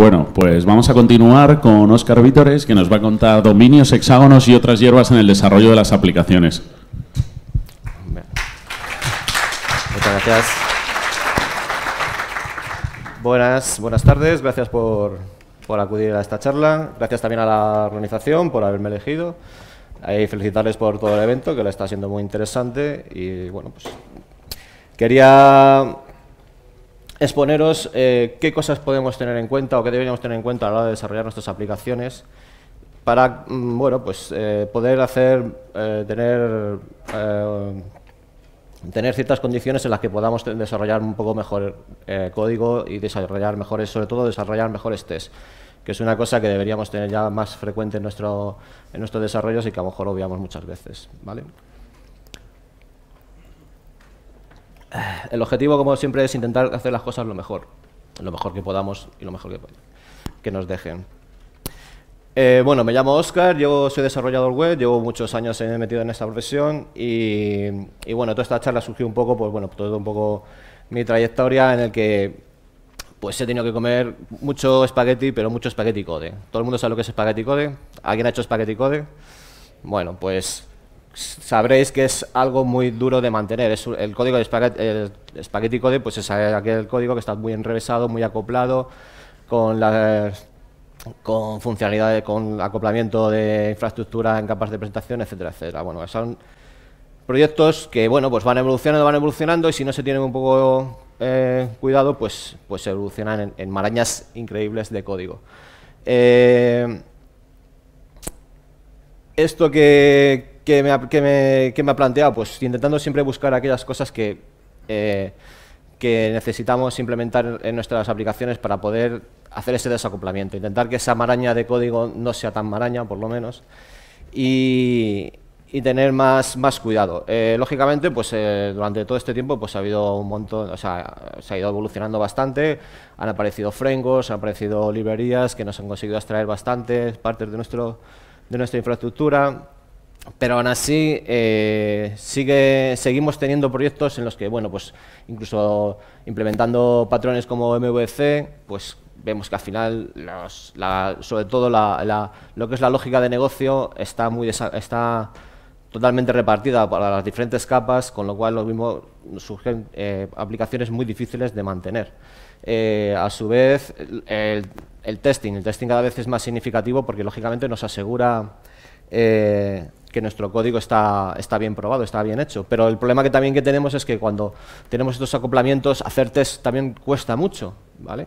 Bueno, pues vamos a continuar con Oscar Vítores, que nos va a contar dominios, hexágonos y otras hierbas en el desarrollo de las aplicaciones. Muchas gracias. Buenas, buenas tardes, gracias por, acudir a esta charla. Gracias también a la organización por haberme elegido. Y felicitarles por todo el evento, que lo está siendo muy interesante. Y bueno, pues quería exponeros eh, qué cosas podemos tener en cuenta o qué deberíamos tener en cuenta a la hora de desarrollar nuestras aplicaciones para mm, bueno, pues, eh, poder hacer, eh, tener, tener ciertas condiciones en las que podamos desarrollar un poco mejor código y desarrollar mejores, sobre todo desarrollar mejores tests que es una cosa que deberíamos tener ya más frecuente en nuestro, en nuestros desarrollos y que a lo mejor obviamos muchas veces. ¿vale? el objetivo, como siempre, es intentar hacer las cosas lo mejor, lo mejor que podamos y lo mejor que, nos dejen. Eh, bueno, me llamo Oscar, yo soy desarrollador web, llevo muchos años eh, metido en esta profesión y, bueno, toda esta charla surgió un poco, pues bueno, todo un poco mi trayectoria en el que pues he tenido que comer mucho espagueti, pero mucho espagueti code. ¿Todo el mundo sabe lo que es espagueti code? ¿Alguien ha hecho espagueti code? Bueno, pues sabréis que es algo muy duro de mantener. el código de Spaghetti, Code pues es aquel código que está muy enrevesado, muy acoplado, con, la, con funcionalidades, con acoplamiento de infraestructura en capas de presentación, etcétera, etcétera. Bueno, son proyectos que bueno, pues van evolucionando, van evolucionando y si no se tienen un poco eh, cuidado, pues, pues se evolucionan en, marañas increíbles de código. Eh, esto que, que me, ha, que me, que me ha planteado? Pues intentando siempre buscar aquellas cosas que, eh, que necesitamos implementar en nuestras aplicaciones para poder hacer ese desacoplamiento, intentar que esa maraña de código no sea tan maraña, por lo menos, y, y tener más, más cuidado. Eh, lógicamente, pues eh, durante todo este tiempo pues, ha habido un montón, o sea, se ha ido evolucionando bastante, han aparecido frameworks, han aparecido librerías que nos han conseguido extraer bastantes partes de, nuestro, de nuestra infraestructura, pero aún así eh, sigue, seguimos teniendo proyectos en los que, bueno, pues incluso implementando patrones como MVC, pues vemos que al final, sobre todo lo que es la lógica de negocio está, muy está totalmente repartida para las diferentes capas, con lo cual lo mismo surgen eh, aplicaciones muy difíciles de mantener. Eh, a su vez, el, testing, el testing cada vez es más significativo porque lógicamente nos asegura que nuestro código está, está bien probado, está bien hecho. Pero el problema que también que tenemos es que cuando tenemos estos acoplamientos, hacer test también cuesta mucho, ¿vale?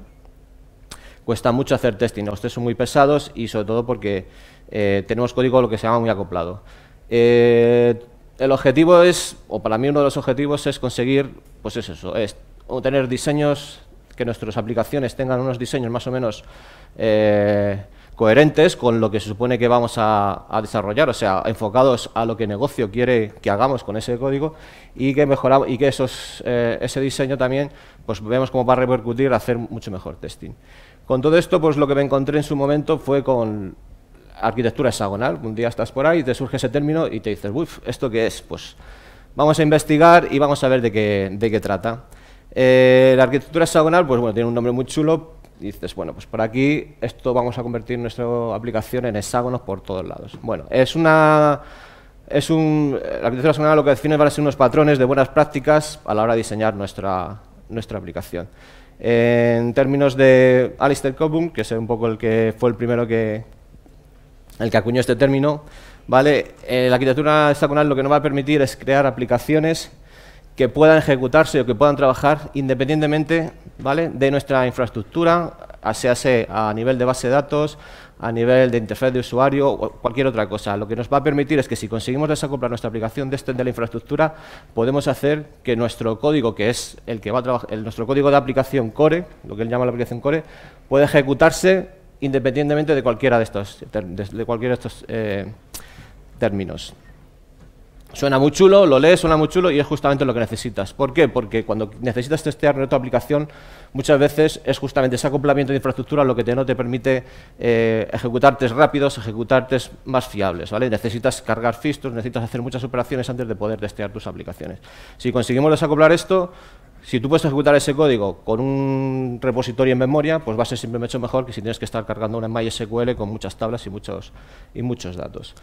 Cuesta mucho hacer testing, los test son muy pesados y sobre todo porque eh, tenemos código lo que se llama muy acoplado. Eh, el objetivo es, o para mí uno de los objetivos es conseguir, pues es eso, es tener diseños, que nuestras aplicaciones tengan unos diseños más o menos... Eh, coherentes con lo que se supone que vamos a, desarrollar, o sea, enfocados a lo que el negocio quiere que hagamos con ese código y que mejoramos y que eh, ese diseño también, pues vemos cómo va a repercutir a hacer mucho mejor testing. Con todo esto, pues lo que me encontré en su momento fue con arquitectura hexagonal. Un día estás por ahí, te surge ese término y te dices, uff, ¿esto qué es? Pues vamos a investigar y vamos a ver de qué, de qué trata. Eh, la arquitectura hexagonal, pues bueno, tiene un nombre muy chulo, dices, bueno, pues por aquí esto vamos a convertir nuestra aplicación en hexágonos por todos lados. Bueno, es una... Es un, la arquitectura hexagonal lo que define van a ser unos patrones de buenas prácticas a la hora de diseñar nuestra, nuestra aplicación. En términos de Alistair Coburn, que es un poco el que fue el primero que, el que acuñó este término, ¿vale? Eh, la arquitectura hexagonal lo que nos va a permitir es crear aplicaciones que puedan ejecutarse o que puedan trabajar independientemente ¿vale? de nuestra infraestructura, sea a nivel de base de datos, a nivel de interfaz de usuario o cualquier otra cosa. Lo que nos va a permitir es que si conseguimos desacoplar nuestra aplicación de, este de la infraestructura, podemos hacer que nuestro código, que es el que va a trabajar, nuestro código de aplicación core, lo que él llama la aplicación core, pueda ejecutarse independientemente de cualquiera de estos, de, cualquiera de estos eh, términos. Suena muy chulo, lo lees, suena muy chulo y es justamente lo que necesitas. ¿Por qué? Porque cuando necesitas testear tu aplicación, muchas veces es justamente ese acoplamiento de infraestructura lo que te, no te permite eh, ejecutarte ejecutar test rápidos, ejecutar test más fiables. ¿vale? Necesitas cargar fistos, necesitas hacer muchas operaciones antes de poder testear tus aplicaciones. Si conseguimos desacoplar esto, si tú puedes ejecutar ese código con un repositorio en memoria, pues va a ser simplemente mejor que si tienes que estar cargando una MySQL con muchas tablas y muchos, y muchos datos.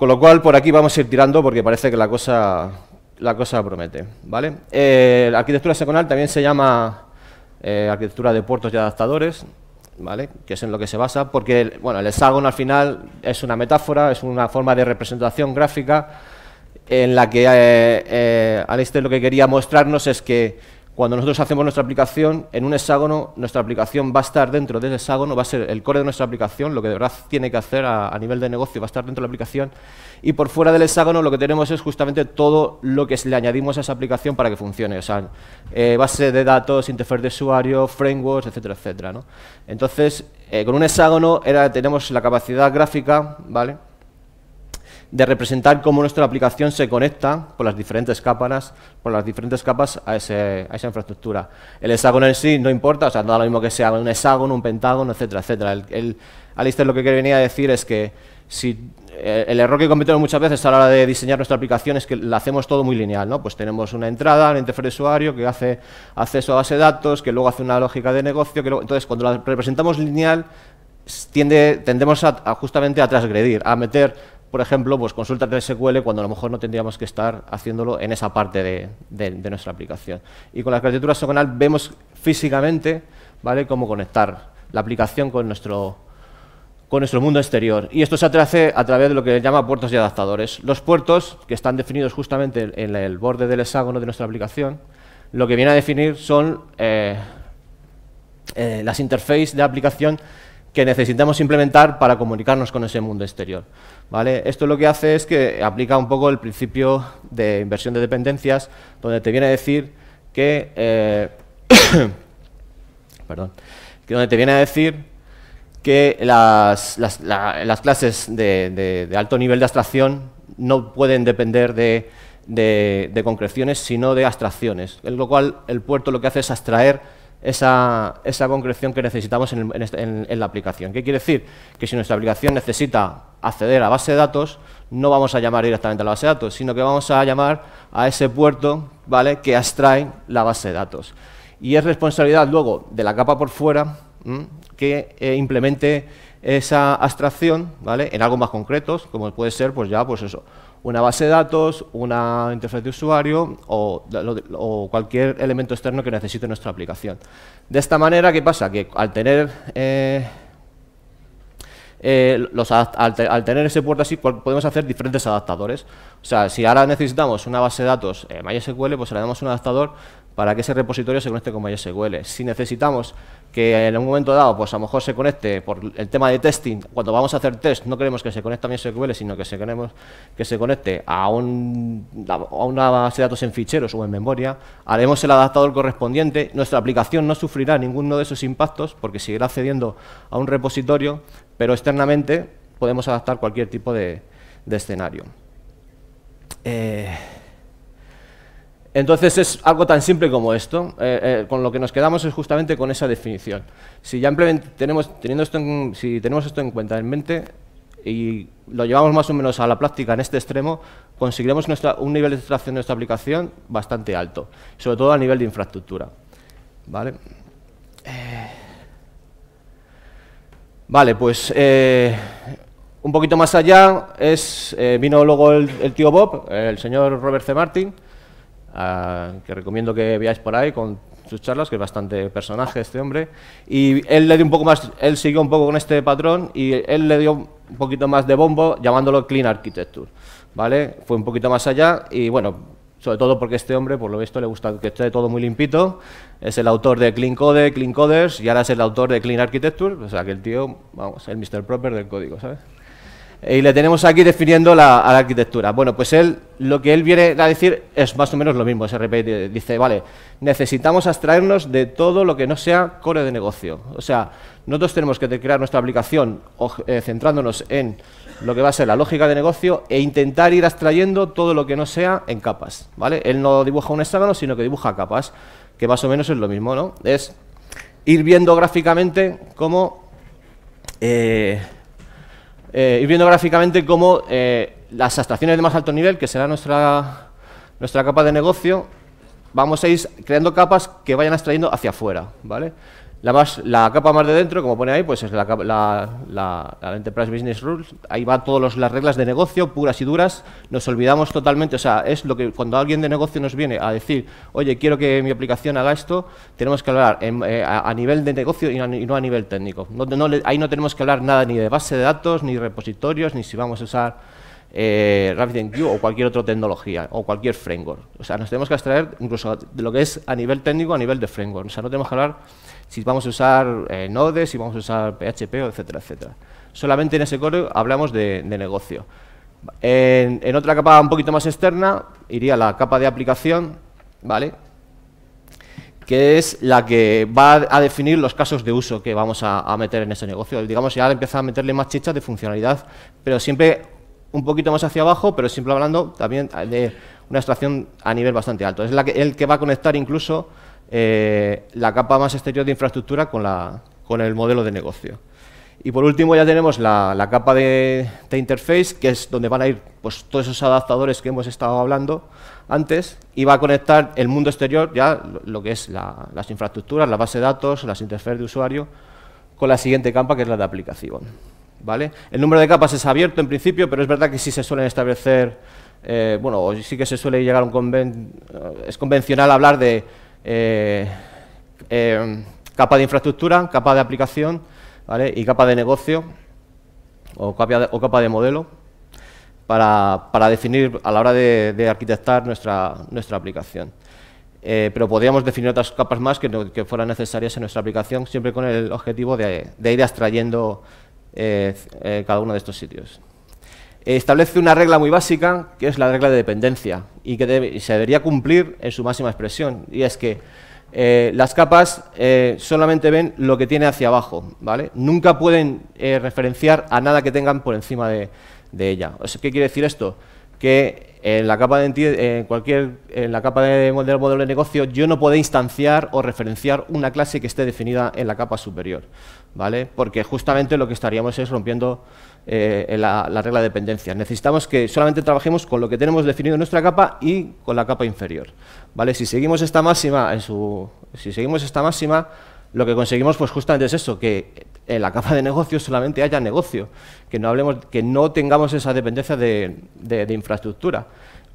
Con lo cual, por aquí vamos a ir tirando porque parece que la cosa, la cosa promete. ¿vale? la eh, arquitectura secundaria también se llama eh, arquitectura de puertos y adaptadores, ¿vale? que es en lo que se basa, porque el, bueno, hexágono al final es una metáfora, es una forma de representación gráfica en la que eh, eh Alistair lo que quería mostrarnos es que cuando nosotros hacemos nuestra aplicación en un hexágono, nuestra aplicación va a estar dentro del hexágono, va a ser el core de nuestra aplicación, lo que de verdad tiene que hacer a, nivel de negocio va a estar dentro de la aplicación, y por fuera del hexágono lo que tenemos es justamente todo lo que le añadimos a esa aplicación para que funcione, o sea, eh, base de datos, interfaz de usuario, frameworks, etcétera, etcétera. Entonces, eh, con un hexágono era, tenemos la capacidad gráfica, ¿vale? de representar cómo nuestra aplicación se conecta por las diferentes capas, por las diferentes capas a, esa infraestructura. El hexágono en sí no importa, o sea, da lo mismo que sea un hexágono, un pentágono, etcétera, etcétera. El, Alistair lo que venía a decir es que si eh, el error que cometemos muchas veces a la hora de diseñar nuestra aplicación es que la hacemos todo muy lineal, ¿no? Pues tenemos una entrada, un interfaz de usuario que hace acceso a base de datos, que luego hace una lógica de negocio, que entonces cuando la representamos lineal tiende, tendemos justamente a transgredir, a meter por ejemplo, pues consulta de SQL cuando a lo mejor no tendríamos que estar haciéndolo en esa parte de, nuestra aplicación. Y con la arquitectura hexagonal vemos físicamente ¿vale? cómo conectar la aplicación con nuestro, con nuestro mundo exterior. Y esto se hace a través de lo que se llama puertos y adaptadores. Los puertos, que están definidos justamente en el borde del hexágono de nuestra aplicación, lo que viene a definir son eh, eh, las interfaces de aplicación que necesitamos implementar para comunicarnos con ese mundo exterior. ¿vale? Esto lo que hace es que aplica un poco el principio de inversión de dependencias, donde te viene a decir que... Eh, perdón, que donde te viene a decir que las, clases de, alto nivel de abstracción no pueden depender de, de concreciones, sino de abstracciones, en lo cual el puerto lo que hace es abstraer esa, esa concreción que necesitamos este, en, la aplicación. ¿Qué quiere decir? Que si nuestra aplicación necesita acceder a base de datos, no vamos a llamar directamente a la base de datos, sino que vamos a llamar a ese puerto ¿vale? que abstrae la base de datos. Y es responsabilidad luego de la capa por fuera que eh, implemente esa abstracción ¿vale? en algo más concreto, como puede ser pues ya pues eso, una base de datos, una interfaz de usuario o, cualquier elemento externo que necesite nuestra aplicación. De esta manera, ¿qué pasa? Que al tener, eh, eh, al, tener ese puerto así, podemos hacer diferentes adaptadores. O sea, si ahora necesitamos una base de datos eh, MySQL, pues le damos un adaptador para que ese repositorio se conecte con MySQL. Si necesitamos que en un momento dado, pues a lo mejor se conecte por el tema de testing, cuando vamos a hacer test, no queremos que se conecte a MySQL, sino que se queremos que se conecte a, un, a una base de datos en ficheros o en memoria, haremos el adaptador correspondiente, nuestra aplicación no sufrirá ninguno de esos impactos porque seguirá accediendo a un repositorio, pero externamente podemos adaptar cualquier tipo de, de escenario. Eh, entonces es algo tan simple como esto. Eh, eh, con lo que nos quedamos es justamente con esa definición. Si ya tenemos, teniendo esto en, cuenta en mente y lo llevamos más o menos a la práctica en este extremo, conseguiremos un nivel de extracción de nuestra aplicación bastante alto, sobre todo a nivel de infraestructura. ¿Vale? Eh, vale, pues un poquito más allá es, vino luego el, el tío Bob, el señor Robert C. Martin, que recomiendo que veáis por ahí con sus charlas, que es bastante personaje este hombre. Y él le dio un poco más, él siguió un poco con este patrón y él le dio un poquito más de bombo llamándolo Clean Architecture. ¿Vale? Fue un poquito más allá y bueno, sobre todo porque este hombre, por lo visto, le gusta que esté todo muy limpito. Es el autor de Clean Code, Clean Coders, y ahora es el autor de Clean Architecture, o sea que el tío, vamos, el Mr. Proper del código, ¿sabes? Eh, y le tenemos aquí definiendo la, arquitectura. Bueno, pues él lo que él viene a decir es más o menos lo mismo, se repite, eh, dice, vale, necesitamos abstraernos de todo lo que no sea core de negocio. O sea, nosotros tenemos que crear nuestra aplicación eh, centrándonos en lo que va a ser la lógica de negocio e intentar ir abstrayendo todo lo que no sea en capas, ¿vale? Él no dibuja un hexágono, sino que dibuja capas, que más o menos es lo mismo, ¿no? Es ir viendo gráficamente cómo ir eh, viendo gráficamente cómo eh, las abstracciones de más alto nivel, que será nuestra, nuestra capa de negocio, vamos a ir creando capas que vayan extrayendo hacia afuera, ¿vale? La, capa más de dentro, como pone ahí, pues es la, Enterprise Business Rules. Ahí van todas las reglas de negocio, puras y duras. Nos olvidamos totalmente, o sea, es lo que cuando alguien de negocio nos viene a decir, oye, quiero que mi aplicación haga esto, tenemos que hablar eh, a, nivel de negocio y, no a nivel técnico. No, ahí no tenemos que hablar nada ni de base de datos, ni repositorios, ni si vamos a usar eh, Q o cualquier otra tecnología o cualquier framework. O sea, nos tenemos que extraer incluso de lo que es a nivel técnico, a nivel de framework. O sea, no tenemos que hablar si vamos a usar eh, Node, si vamos a usar PHP, etcétera, etcétera. Solamente en ese core hablamos de, negocio. En, otra capa un poquito más externa iría la capa de aplicación, ¿vale? que es la que va a definir los casos de uso que vamos a, meter en ese negocio. Digamos, ya empezamos a meterle más chichas de funcionalidad, pero siempre un poquito más hacia abajo, pero siempre hablando también de una extracción a nivel bastante alto. Es la que, el que va a conectar incluso eh, la capa más exterior de infraestructura con, la, con el modelo de negocio. Y por último ya tenemos la, capa de, interface, que es donde van a ir pues, todos esos adaptadores que hemos estado hablando antes, y va a conectar el mundo exterior, ya lo, que es las infraestructuras, la base de datos, las interfaces de usuario, con la siguiente capa, que es la de aplicación. ¿vale? El número de capas es abierto en principio, pero es verdad que sí se suelen establecer, eh, bueno, sí que se suele llegar a un conven eh, es convencional hablar de eh, em, capa de infraestructura, capa de aplicación y capa de negocio o capa de, modelo para, definir a la hora de, arquitectar nuestra, aplicación. Eh, pero podríamos definir otras capas más que, fueran necesarias en nuestra aplicación, siempre con el objetivo de, ir extrayendo eh, cada uno de estos sitios establece una regla muy básica, que es la regla de dependencia, y que se debería cumplir en su máxima expresión, y es que eh, las capas eh, solamente ven lo que tiene hacia abajo, ¿vale? Nunca pueden eh, referenciar a nada que tengan por encima de, ella. ¿Qué quiere decir esto? Que en la capa de cualquier en la capa de modelo, modelo de negocio yo no puedo instanciar o referenciar una clase que esté definida en la capa superior, ¿vale? Porque justamente lo que estaríamos es rompiendo eh, la, regla de dependencia. Necesitamos que solamente trabajemos con lo que tenemos definido en nuestra capa y con la capa inferior. ¿vale? Si seguimos esta máxima, si seguimos esta máxima, lo que conseguimos pues justamente es eso, que en la capa de negocio solamente haya negocio, que no, hablemos, que no tengamos esa dependencia de, de infraestructura,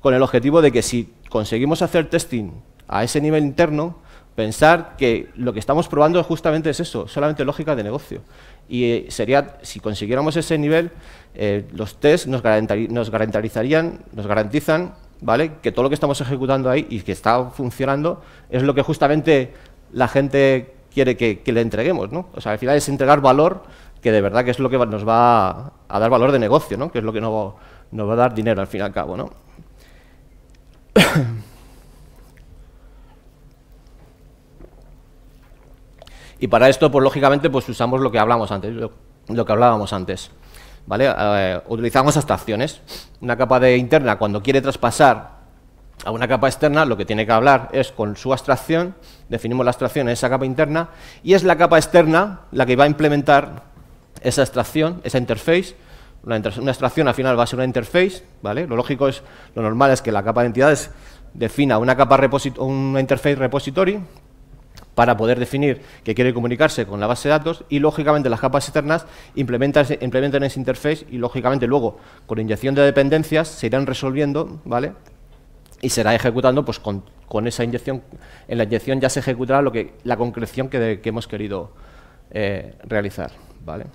con el objetivo de que si conseguimos hacer testing a ese nivel interno, pensar que lo que estamos probando justamente es eso, solamente lógica de negocio y eh, sería, si consiguiéramos ese nivel, eh, los test nos, nos, garantizarían, nos garantizan ¿vale? que todo lo que estamos ejecutando ahí y que está funcionando es lo que justamente la gente quiere que, le entreguemos. ¿no? O sea, al final es entregar valor que de verdad que es lo que nos va a, dar valor de negocio, ¿no? que es lo que nos, va a dar dinero al fin y al cabo. ¿no? Y para esto, pues lógicamente, pues usamos lo que hablamos antes, lo, que hablábamos antes. ¿Vale? Eh, utilizamos abstracciones. Una capa de interna, cuando quiere traspasar a una capa externa, lo que tiene que hablar es con su abstracción, definimos la abstracción en esa capa interna, y es la capa externa la que va a implementar esa abstracción, esa interface. Una, abstracción al final va a ser una interface, ¿vale? Lo lógico es, lo normal es que la capa de entidades defina una capa una interface repository para poder definir que quiere comunicarse con la base de datos y, lógicamente, las capas externas implementan, implementan ese interface y, lógicamente, luego, con inyección de dependencias, se irán resolviendo, ¿vale? Y será ejecutando, pues, con, esa inyección, en la inyección ya se ejecutará lo que, la concreción que, hemos querido eh, realizar, ¿vale?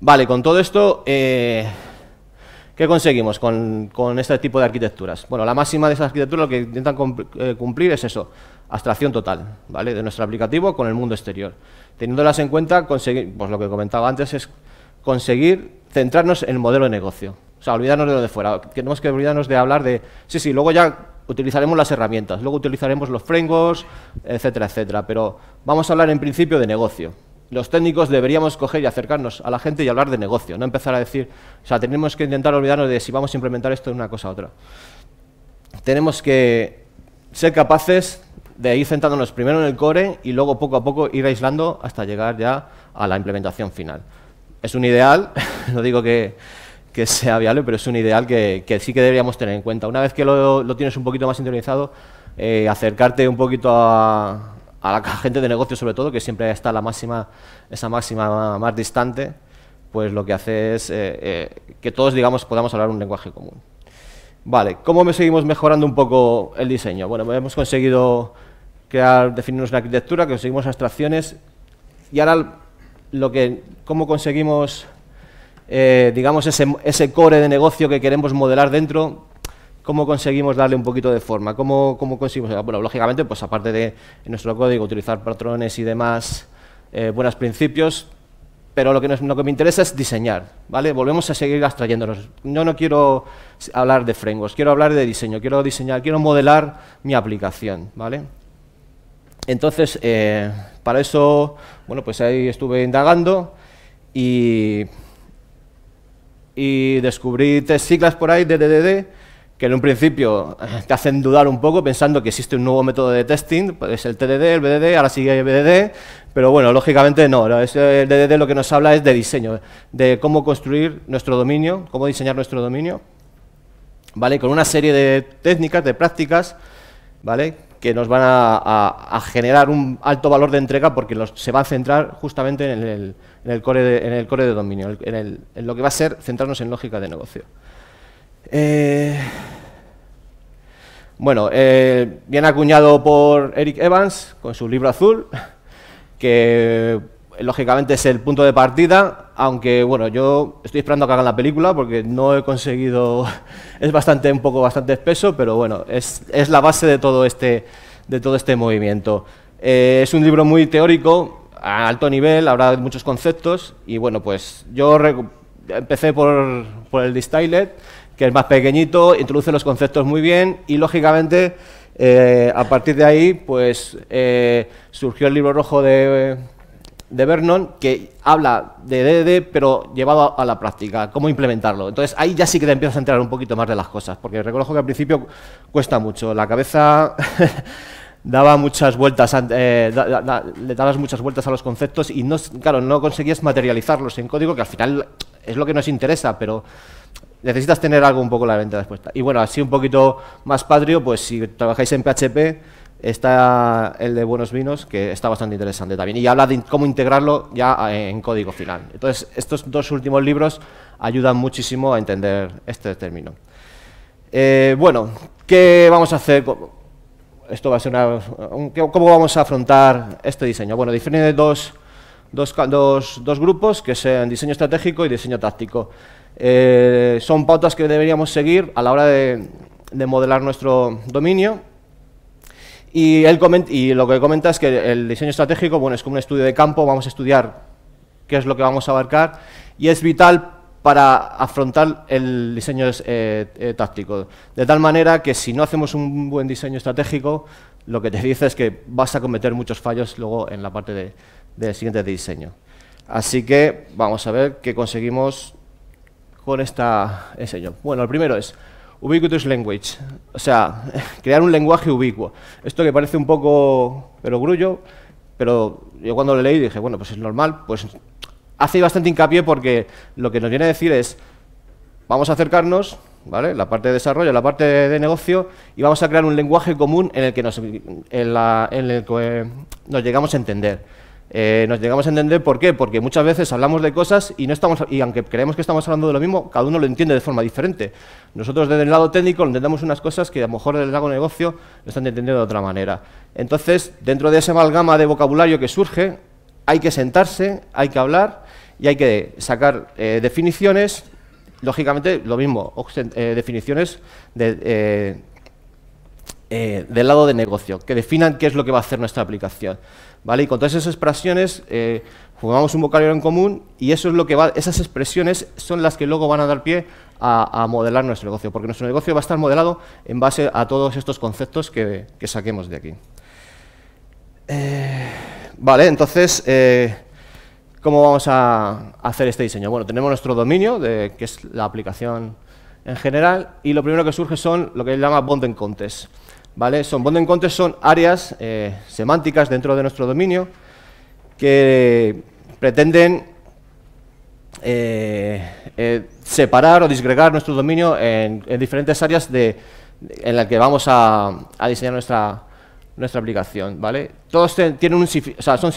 Vale, con todo esto... Eh, ¿Qué conseguimos con, este tipo de arquitecturas? Bueno, la máxima de esa arquitecturas lo que intentan eh, cumplir es eso, abstracción total, ¿vale? De nuestro aplicativo con el mundo exterior. Teniéndolas en cuenta, conseguir, pues lo que comentaba antes es conseguir centrarnos en el modelo de negocio. O sea, olvidarnos de lo de fuera. Tenemos que olvidarnos de hablar de, sí, sí, luego ya utilizaremos las herramientas, luego utilizaremos los frameworks, etcétera, etcétera. Pero vamos a hablar en principio de negocio los técnicos deberíamos coger y acercarnos a la gente y hablar de negocio, no empezar a decir, o sea, tenemos que intentar olvidarnos de si vamos a implementar esto de una cosa a otra. Tenemos que ser capaces de ir centrándonos primero en el core y luego poco a poco ir aislando hasta llegar ya a la implementación final. Es un ideal, no digo que, sea viable, pero es un ideal que, sí que deberíamos tener en cuenta. Una vez que lo, lo tienes un poquito más sintonizado, eh, acercarte un poquito a, a la gente de negocio sobre todo, que siempre está la máxima, esa máxima más distante, pues lo que hace es eh, eh, que todos, digamos, podamos hablar un lenguaje común. Vale, ¿cómo seguimos mejorando un poco el diseño? Bueno, pues hemos conseguido crear, definirnos una arquitectura, conseguimos abstracciones y ahora lo que, cómo conseguimos, eh, digamos, ese, ese core de negocio que queremos modelar dentro cómo conseguimos darle un poquito de forma, cómo, cómo conseguimos, ah, bueno, lógicamente, pues aparte de nuestro código utilizar patrones y demás eh, buenos principios, pero lo que, lo que me interesa es diseñar, ¿vale? Volvemos a seguir abstrayéndonos. Yo no quiero hablar de frameworks, quiero hablar de diseño, quiero diseñar, quiero modelar mi aplicación, ¿vale? Entonces, eh, para eso, bueno, pues ahí estuve indagando y, y descubrí tres siglas por ahí de DDD que en un principio eh, te hacen dudar un poco pensando que existe un nuevo método de testing, pues es el TDD, el BDD, ahora sigue el BDD, pero bueno, lógicamente no, eh, el DDD lo que nos habla es de diseño, de cómo construir nuestro dominio, cómo diseñar nuestro dominio, ¿vale? Con una serie de técnicas, de prácticas, ¿vale? Que nos van a, generar un alto valor de entrega porque se va a centrar justamente en el, core, de, en el core de dominio, en lo que va a ser centrarnos en lógica de negocio. Eh, bueno, bien eh, acuñado por Eric Evans con su libro azul, que lógicamente es el punto de partida, aunque bueno, yo estoy esperando a que hagan la película porque no he conseguido, es bastante, un poco bastante espeso, pero bueno, es, la base de todo este, de todo este movimiento. Eh, es un libro muy teórico, a alto nivel, habrá muchos conceptos y bueno, pues yo empecé por, por el Distylet que es más pequeñito, introduce los conceptos muy bien y lógicamente eh, a partir de ahí pues eh, surgió el libro rojo de, de Vernon que habla de DDD, pero llevado a, la práctica, cómo implementarlo. Entonces ahí ya sí que te empiezas a enterar un poquito más de las cosas, porque reconozco que al principio cuesta mucho, la cabeza... daba muchas vueltas, eh, le dabas muchas vueltas a los conceptos y no, claro, no conseguías materializarlos en código, que al final es lo que nos interesa, pero necesitas tener algo un poco la venta respuesta. Y bueno, así un poquito más patrio, pues si trabajáis en PHP, está el de Buenos Vinos, que está bastante interesante también. Y habla de cómo integrarlo ya ah, eh, en código final. Entonces, estos dos últimos libros ayudan muchísimo a entender este término. Eh, bueno, ¿qué vamos a hacer? Esto va a ser una, ¿Cómo vamos a afrontar este diseño? Bueno, define dos, dos, dos, dos grupos, que sean diseño estratégico y diseño táctico. Eh, son pautas que deberíamos seguir a la hora de, modelar nuestro dominio. Y, lo que comenta es que el diseño estratégico bueno, es como un estudio de campo, vamos a estudiar qué es lo que vamos a abarcar y es vital para afrontar el diseño eh, eh, táctico. De tal manera que si no hacemos un buen diseño estratégico, lo que te dice es que vas a cometer muchos fallos luego en la parte del siguiente diseño. Así que vamos a ver qué conseguimos con esta enseño. Bueno, el primero es ubiquitous language, o sea, crear un lenguaje ubicuo. Esto que parece un poco pero grullo, pero yo cuando lo leí dije, bueno, pues es normal, pues hace bastante hincapié porque lo que nos viene a decir es, vamos a acercarnos, ¿vale? La parte de desarrollo, la parte de negocio, y vamos a crear un lenguaje común en el que nos, en el que nos llegamos a entender. Eh, nos llegamos a entender por qué, porque muchas veces hablamos de cosas y no estamos y aunque creemos que estamos hablando de lo mismo, cada uno lo entiende de forma diferente. Nosotros desde el lado técnico entendemos unas cosas que a lo mejor desde el lado negocio lo están entendiendo de otra manera. Entonces, dentro de ese amalgama de vocabulario que surge, hay que sentarse, hay que hablar y hay que sacar eh, definiciones, lógicamente lo mismo, eh, definiciones de eh, del lado de negocio, que definan qué es lo que va a hacer nuestra aplicación. ¿vale? Y con todas esas expresiones eh, jugamos un vocabulario en común y eso es lo que va, esas expresiones son las que luego van a dar pie a, modelar nuestro negocio, porque nuestro negocio va a estar modelado en base a todos estos conceptos que, saquemos de aquí. Eh, vale, entonces, ¿cómo vamos a hacer este diseño? Bueno, tenemos nuestro dominio, de, que es la aplicación en general, y lo primero que surge son lo que él llama Bond contes ¿vale? Son and Contest son áreas eh, semánticas dentro de nuestro dominio que pretenden eh, eh, separar o disgregar nuestro dominio en, diferentes áreas de, en las que vamos a, diseñar nuestra, nuestra aplicación. ¿vale? Todos tienen un, o son,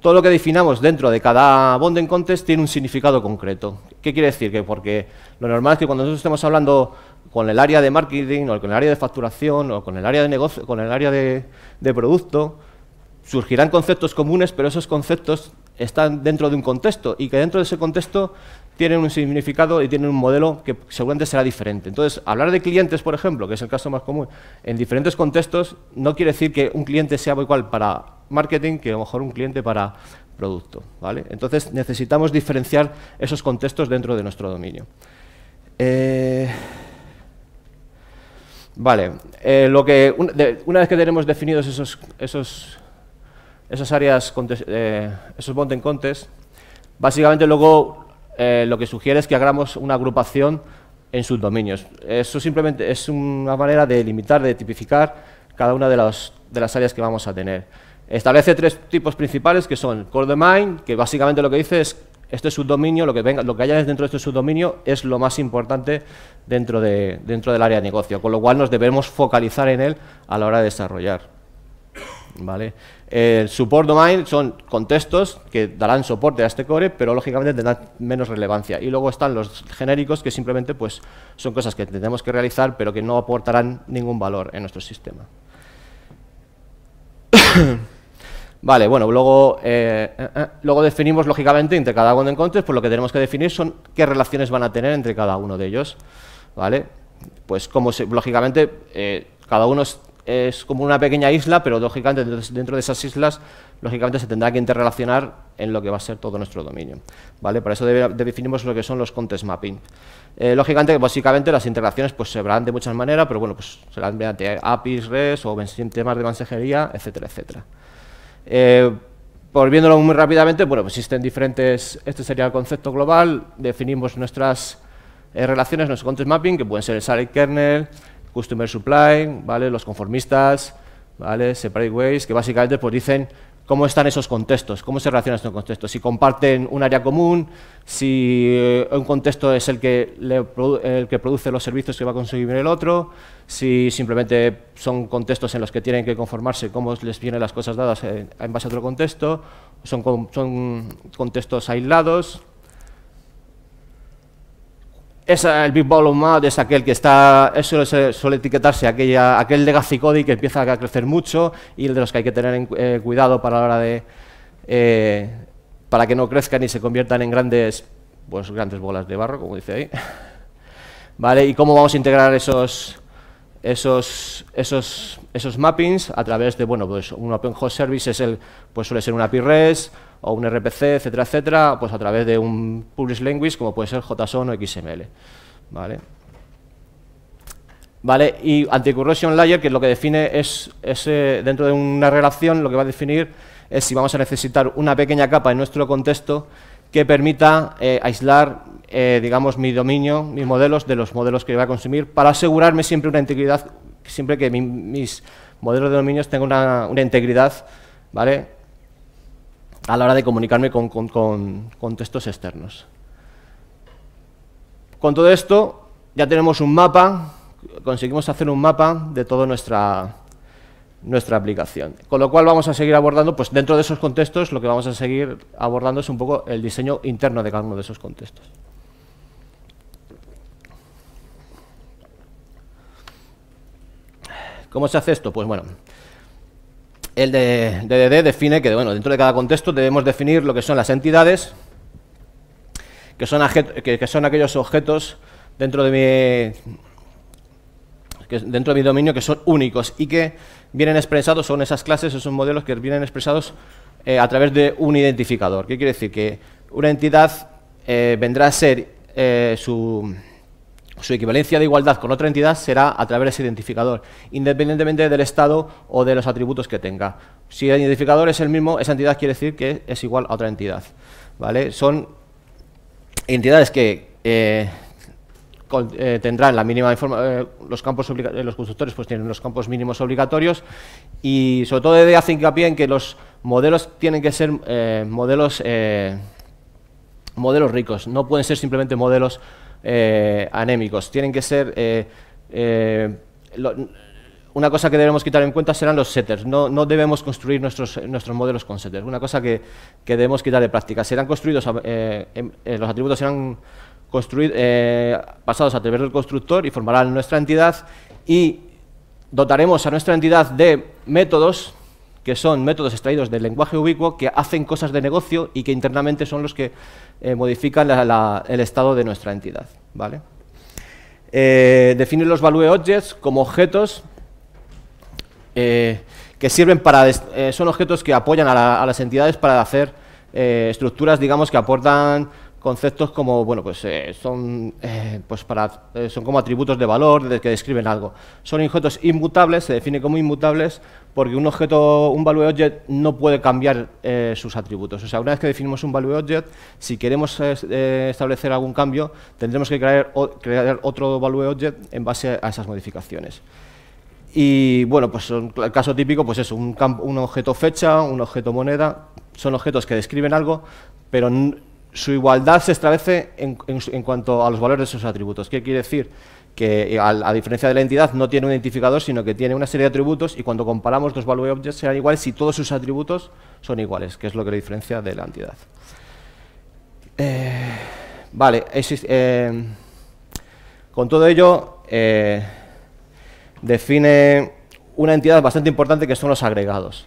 todo lo que definamos dentro de cada bond en context tiene un significado concreto. ¿Qué quiere decir? Que porque lo normal es que cuando nosotros estemos hablando con el área de marketing o con el área de facturación o con el área de negocio, con el área de producto, surgirán conceptos comunes, pero esos conceptos están dentro de un contexto y que dentro de ese contexto tienen un significado y tienen un modelo que seguramente será diferente. Entonces, hablar de clientes, por ejemplo, que es el caso más común, en diferentes contextos no quiere decir que un cliente sea igual para marketing que a lo mejor un cliente para producto. ¿vale? Entonces, necesitamos diferenciar esos contextos dentro de nuestro dominio. Eh, vale, eh, lo que una vez que tenemos definidos esos, esos, esas áreas, eh, esos mountain básicamente luego eh, lo que sugiere es que hagamos una agrupación en subdominios. Eso simplemente es una manera de limitar, de tipificar cada una de las, de las áreas que vamos a tener. Establece tres tipos principales que son core domain, que básicamente lo que dice es este subdominio, lo que, venga, lo que haya dentro de este subdominio es lo más importante dentro, de, dentro del área de negocio, con lo cual nos debemos focalizar en él a la hora de desarrollar. ¿Vale? El support domain son contextos que darán soporte a este core, pero lógicamente tendrán menos relevancia. Y luego están los genéricos, que simplemente pues, son cosas que tenemos que realizar, pero que no aportarán ningún valor en nuestro sistema. vale, bueno, luego, eh, eh, eh, luego definimos, lógicamente, entre cada uno de context, pues lo que tenemos que definir son qué relaciones van a tener entre cada uno de ellos. ¿Vale? Pues como, lógicamente, cada uno es como una pequeña isla, pero lógicamente dentro de esas islas, lógicamente se tendrá que interrelacionar en lo que va a ser todo nuestro dominio. ¿vale? para eso definimos lo que son los context mapping. Eh, lógicamente, básicamente, las interacciones pues, se verán de muchas maneras, pero bueno, pues serán mediante APIs, REST o temas de mensajería, etcétera, etcétera. Eh, muy rápidamente, bueno, pues existen diferentes, este sería el concepto global, definimos nuestras eh, relaciones, nuestro context mapping, que pueden ser el SARI kernel, Customer Supply, ¿vale? los conformistas, ¿vale? Separate Ways, que básicamente pues, dicen cómo están esos contextos, cómo se relacionan estos contextos, si comparten un área común, si eh, un contexto es el que, el que produce los servicios que va a conseguir el otro, si simplemente son contextos en los que tienen que conformarse, cómo les vienen las cosas dadas en, base a otro contexto, son, son contextos aislados, el Big Volume Map es aquel que está, eso suele etiquetarse aquel legacy code que empieza a crecer mucho y el de los que hay que tener eh, cuidado para la hora de, eh, para que no crezcan y se conviertan en grandes, pues, grandes bolas de barro, como dice ahí. ¿Vale? ¿Y cómo vamos a integrar esos, esos, mappings? A través de, bueno, pues un Open Host Service es el, pues suele ser una API REST, o un RPC, etcétera, etcétera, pues a través de un Publish Language como puede ser JSON o XML. ¿Vale? ¿Vale? Y anti layer, que lo que define es, eh, dentro de una relación, lo que va a definir es si vamos a necesitar una pequeña capa en nuestro contexto que permita eh, aislar, eh, digamos, mi dominio, mis modelos de los modelos que voy a consumir para asegurarme siempre una integridad, siempre que mis modelos de dominios tengan una, una integridad, ¿vale? a la hora de comunicarme con, contextos externos. Con todo esto, ya tenemos un mapa, conseguimos hacer un mapa de toda nuestra, nuestra aplicación. Con lo cual vamos a seguir abordando, pues dentro de esos contextos, lo que vamos a seguir abordando es un poco el diseño interno de cada uno de esos contextos. ¿Cómo se hace esto? Pues bueno, el DDD define que, bueno, dentro de cada contexto debemos definir lo que son las entidades, que son, que, son aquellos objetos dentro de mi dentro de mi dominio que son únicos y que vienen expresados, son esas clases, esos modelos que vienen expresados eh, a través de un identificador. ¿Qué quiere decir? Que una entidad eh, vendrá a ser eh, su su equivalencia de igualdad con otra entidad será a través de ese identificador, independientemente del estado o de los atributos que tenga. Si el identificador es el mismo, esa entidad quiere decir que es igual a otra entidad. ¿vale? Son entidades que eh, eh, tendrán la mínima información. Eh, los campos los constructores pues tienen los campos mínimos obligatorios y sobre todo de hace hincapié en que los modelos tienen que ser modelos modelos ricos, no pueden ser simplemente modelos eh, anémicos. Tienen que ser... Eh, eh, una cosa que debemos quitar en cuenta serán los setters. No, no debemos construir nuestros, modelos con setters. Una cosa que, debemos quitar de práctica. Serán construidos, los atributos serán construidos, pasados a través del constructor y formarán nuestra entidad y dotaremos a nuestra entidad de métodos que son métodos extraídos del lenguaje ubicuo que hacen cosas de negocio y que internamente son los que eh, modifican el estado de nuestra entidad. ¿vale? Eh, los value objects como objetos eh, que sirven para... son objetos que apoyan a, a las entidades para hacer estructuras, digamos, que aportan conceptos como, bueno, pues eh, son, eh, pues para, eh, son como atributos de valor que describen algo. Son objetos inmutables, se define como inmutables porque un objeto, un value object no puede cambiar sus atributos. O sea, una vez que definimos un value object, si queremos establecer algún cambio, tendremos que crear, crear otro value object en base a esas modificaciones. Y bueno, pues el caso típico, pues es un, un objeto fecha, un objeto moneda, son objetos que describen algo, pero su igualdad se establece en, cuanto a los valores de sus atributos. ¿Qué quiere decir? Que eh, a, diferencia de la entidad no tiene un identificador, sino que tiene una serie de atributos y cuando comparamos dos value objects serán iguales si todos sus atributos son iguales, que es lo que le diferencia de la entidad. Eh, vale, eh, con todo ello define una entidad bastante importante que son los agregados.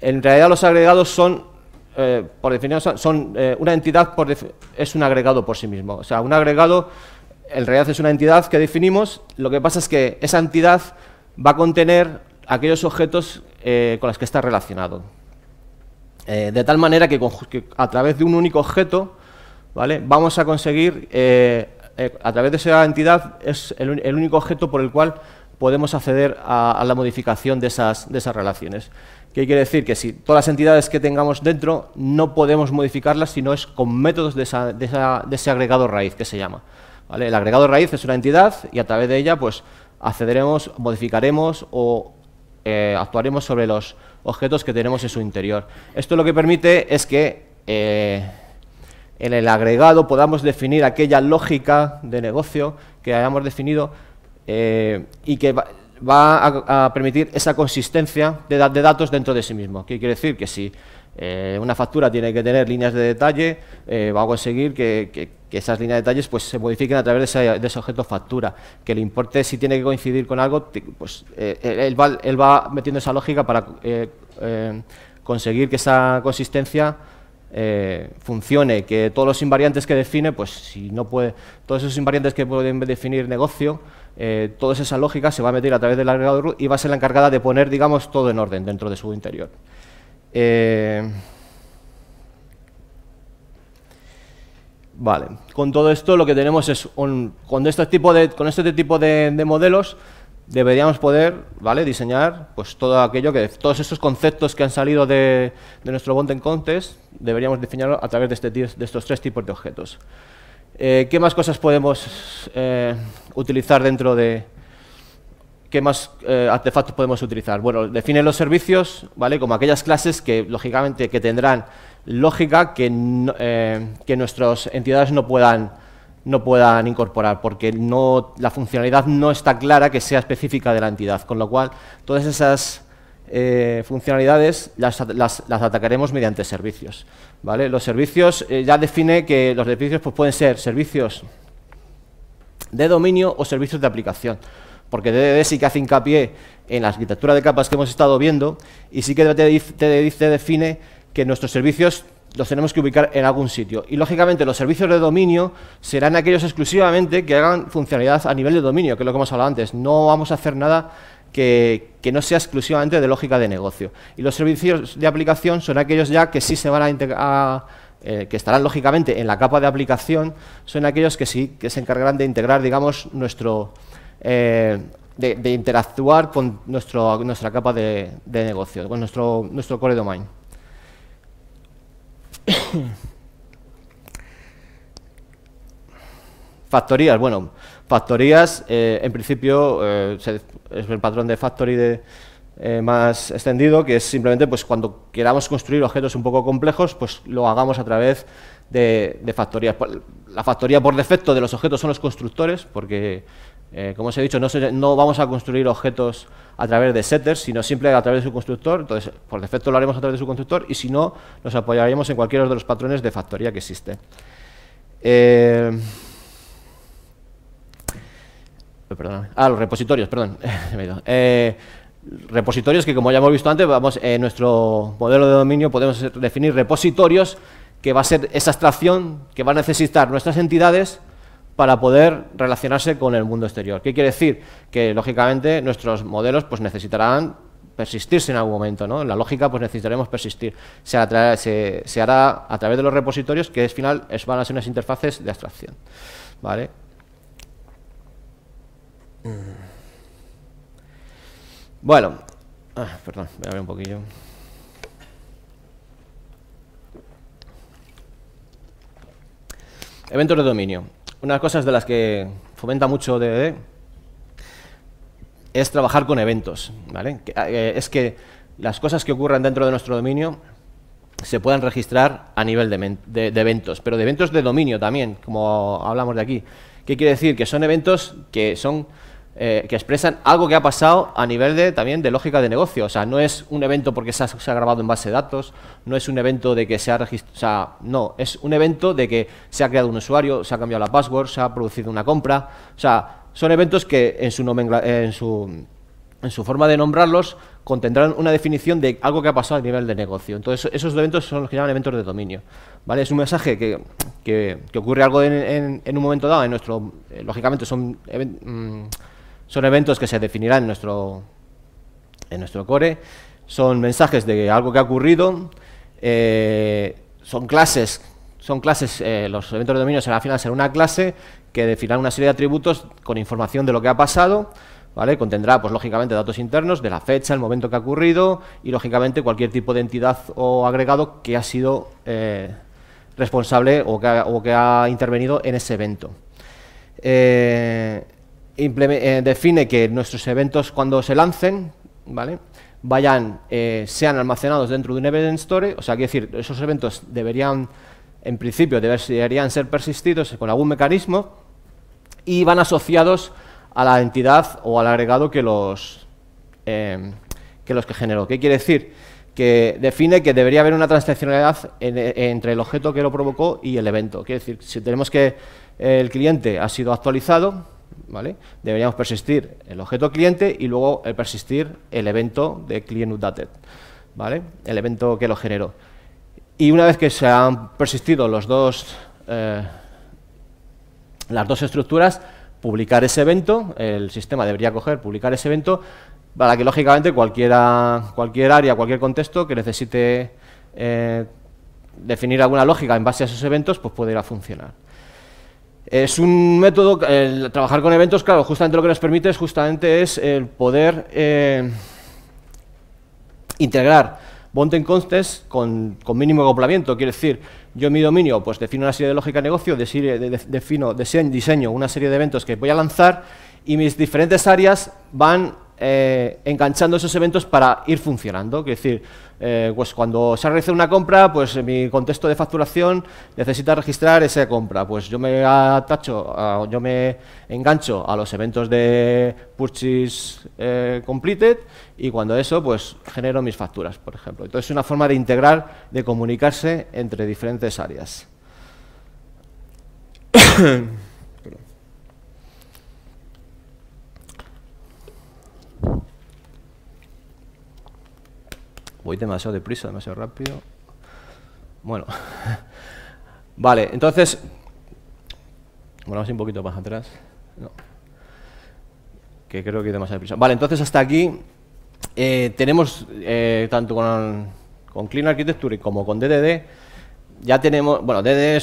En realidad los agregados son eh, por definición, son eh, una entidad es un agregado por sí mismo. O sea, un agregado en realidad es una entidad que definimos, lo que pasa es que esa entidad va a contener aquellos objetos eh, con los que está relacionado. de tal manera que, a través de un único objeto ¿vale? vamos a conseguir, a través de esa entidad, es el, único objeto por el cual podemos acceder a, a la modificación de esas, de esas relaciones. ¿Qué quiere decir? Que si todas las entidades que tengamos dentro no podemos modificarlas si no es con métodos de, ese agregado raíz que se llama. El agregado raíz es una entidad y a través de ella pues, accederemos, modificaremos o eh, actuaremos sobre los objetos que tenemos en su interior. Esto lo que permite es que eh, en el agregado podamos definir aquella lógica de negocio que hayamos definido eh, y que va a, permitir esa consistencia de, datos dentro de sí mismo. ¿Qué quiere decir? Que si eh, una factura tiene que tener líneas de detalle, eh, va a conseguir que, esas líneas de detalle pues, se modifiquen a través de ese, objeto factura, que el importe si tiene que coincidir con algo, pues, eh, él, va, metiendo esa lógica para conseguir que esa consistencia funcione, que todos los invariantes que define, pues si no puede, todos esos invariantes que pueden definir negocio, eh, toda esa lógica se va a meter a través del agregador y va a ser la encargada de poner, digamos, todo en orden dentro de su interior. Eh, vale, con todo esto lo que tenemos es, con, este tipo este de, modelos, deberíamos poder ¿vale? diseñar pues todo aquello que todos esos conceptos que han salido de, nuestro Bond Contest deberíamos diseñarlo a través este, de estos tres tipos de objetos. Eh, ¿Qué más cosas podemos eh, utilizar dentro de... ¿Qué más eh, artefactos podemos utilizar? Bueno, definen los servicios, ¿vale? Como aquellas clases que, lógicamente, que tendrán lógica que, nuestras entidades no puedan, no puedan incorporar, porque no, la funcionalidad no está clara que sea específica de la entidad, con lo cual todas esas eh, funcionalidades las, atacaremos mediante servicios. ¿vale? Los servicios, eh, ya define que los servicios pues, pueden ser servicios de dominio o servicios de aplicación porque DDD sí que hace hincapié en la arquitectura de capas que hemos estado viendo y sí que te, define que nuestros servicios los tenemos que ubicar en algún sitio. Y lógicamente los servicios de dominio serán aquellos exclusivamente que hagan funcionalidad a nivel de dominio, que es lo que hemos hablado antes. No vamos a hacer nada que, no sea exclusivamente de lógica de negocio. Y los servicios de aplicación son aquellos ya que sí se van a, integrar, eh, que estarán lógicamente en la capa de aplicación, son aquellos que sí que se encargarán de integrar, digamos, nuestro eh, de, interactuar con nuestra capa de, negocio, con nuestro, nuestro core domain. Factorías, bueno, Factorías, eh, en principio, eh, es el patrón de factory eh, más extendido, que es simplemente pues, cuando queramos construir objetos un poco complejos, pues lo hagamos a través de, factorías. La factoría por defecto de los objetos son los constructores, porque, como os he dicho, no, vamos a construir objetos a través de setters, sino simplemente a través de su constructor. Entonces, por defecto lo haremos a través de su constructor y si no, nos apoyaremos en cualquiera de los patrones de factoría que existe. Eh, Ah, los repositorios, perdón. Eh, repositorios que, como ya hemos visto antes, vamos, en nuestro modelo de dominio podemos definir repositorios que va a ser esa abstracción que va a necesitar nuestras entidades para poder relacionarse con el mundo exterior. ¿Qué quiere decir? Que, lógicamente, nuestros modelos pues, necesitarán persistirse en algún momento. ¿no? En la lógica pues, necesitaremos persistir. Se, se, hará a través de los repositorios, que al final es, van a ser unas interfaces de abstracción. ¿vale? Mm. Bueno. Ah, perdón, voy a abrir un poquillo. Eventos de dominio. Una de las cosas de las que fomenta mucho DDD es trabajar con eventos, ¿vale? Eh, es que las cosas que ocurran dentro de nuestro dominio se puedan registrar a nivel de, eventos, pero de eventos de dominio también, como hablamos de aquí. ¿Qué quiere decir? Que son eventos que son eh, que expresan algo que ha pasado a nivel de, también de lógica de negocio. O sea, no es un evento porque se ha, grabado en base de datos, no es un evento de que se ha registrado, no, es un evento de que se ha creado un usuario, se ha cambiado la password, se ha producido una compra. O sea, son eventos que en su, en su, en su forma de nombrarlos contendrán una definición de algo que ha pasado a nivel de negocio. Entonces, esos eventos son los que llaman eventos de dominio. ¿vale? Es un mensaje que, que, ocurre algo en, en, un momento dado, en nuestro, eh, lógicamente son... eventos. Eh, mm, son eventos que se definirán en nuestro, en nuestro core, son mensajes de algo que ha ocurrido, eh, son clases, son clases eh, los eventos de dominio serán, al final será una clase que definirá una serie de atributos con información de lo que ha pasado, ¿Vale? Contendrá, pues lógicamente, datos internos de la fecha, el momento que ha ocurrido y, lógicamente, cualquier tipo de entidad o agregado que ha sido eh, responsable o que ha, intervenido en ese evento. Eh, define que nuestros eventos cuando se lancen, ¿vale? vayan, eh, sean almacenados dentro de un event store, o sea, quiere decir, esos eventos deberían, en principio, deberían ser persistidos con algún mecanismo y van asociados a la entidad o al agregado que los, eh, que, los que generó. ¿Qué quiere decir? que define que debería haber una transaccionalidad entre el objeto que lo provocó y el evento. Quiere decir, si tenemos que el cliente ha sido actualizado, Deberíamos persistir el objeto cliente y luego el persistir el evento de client updated, ¿vale? El evento que lo generó. Y una vez que se han persistido los dos, eh, las dos estructuras, publicar ese evento, el sistema debería coger, publicar ese evento, para que lógicamente cualquier área, cualquier contexto que necesite eh, definir alguna lógica en base a esos eventos, pues a funcionar. Es un método, trabajar con eventos, claro, justamente lo que nos permite es justamente es el poder eh, integrar Bonten Contest con, con mínimo acoplamiento, quiere decir, yo en mi dominio pues defino una serie de lógica de negocio, diseño una serie de eventos que voy a lanzar y mis diferentes áreas van eh, enganchando esos eventos para ir funcionando. Es decir, eh, pues cuando se realiza una compra, pues mi contexto de facturación necesita registrar esa compra. Pues yo me atacho, yo me engancho a los eventos de Purchase eh, Completed y cuando eso, pues genero mis facturas, por ejemplo. Entonces es una forma de integrar, de comunicarse entre diferentes áreas. Voy demasiado deprisa, demasiado rápido. Bueno. vale, entonces... Volvamos un poquito más atrás. No. Que creo que hay demasiado deprisa. Vale, entonces hasta aquí eh, tenemos, eh, tanto con, Clean Architecture como con DDD, ya tenemos... Bueno, DDD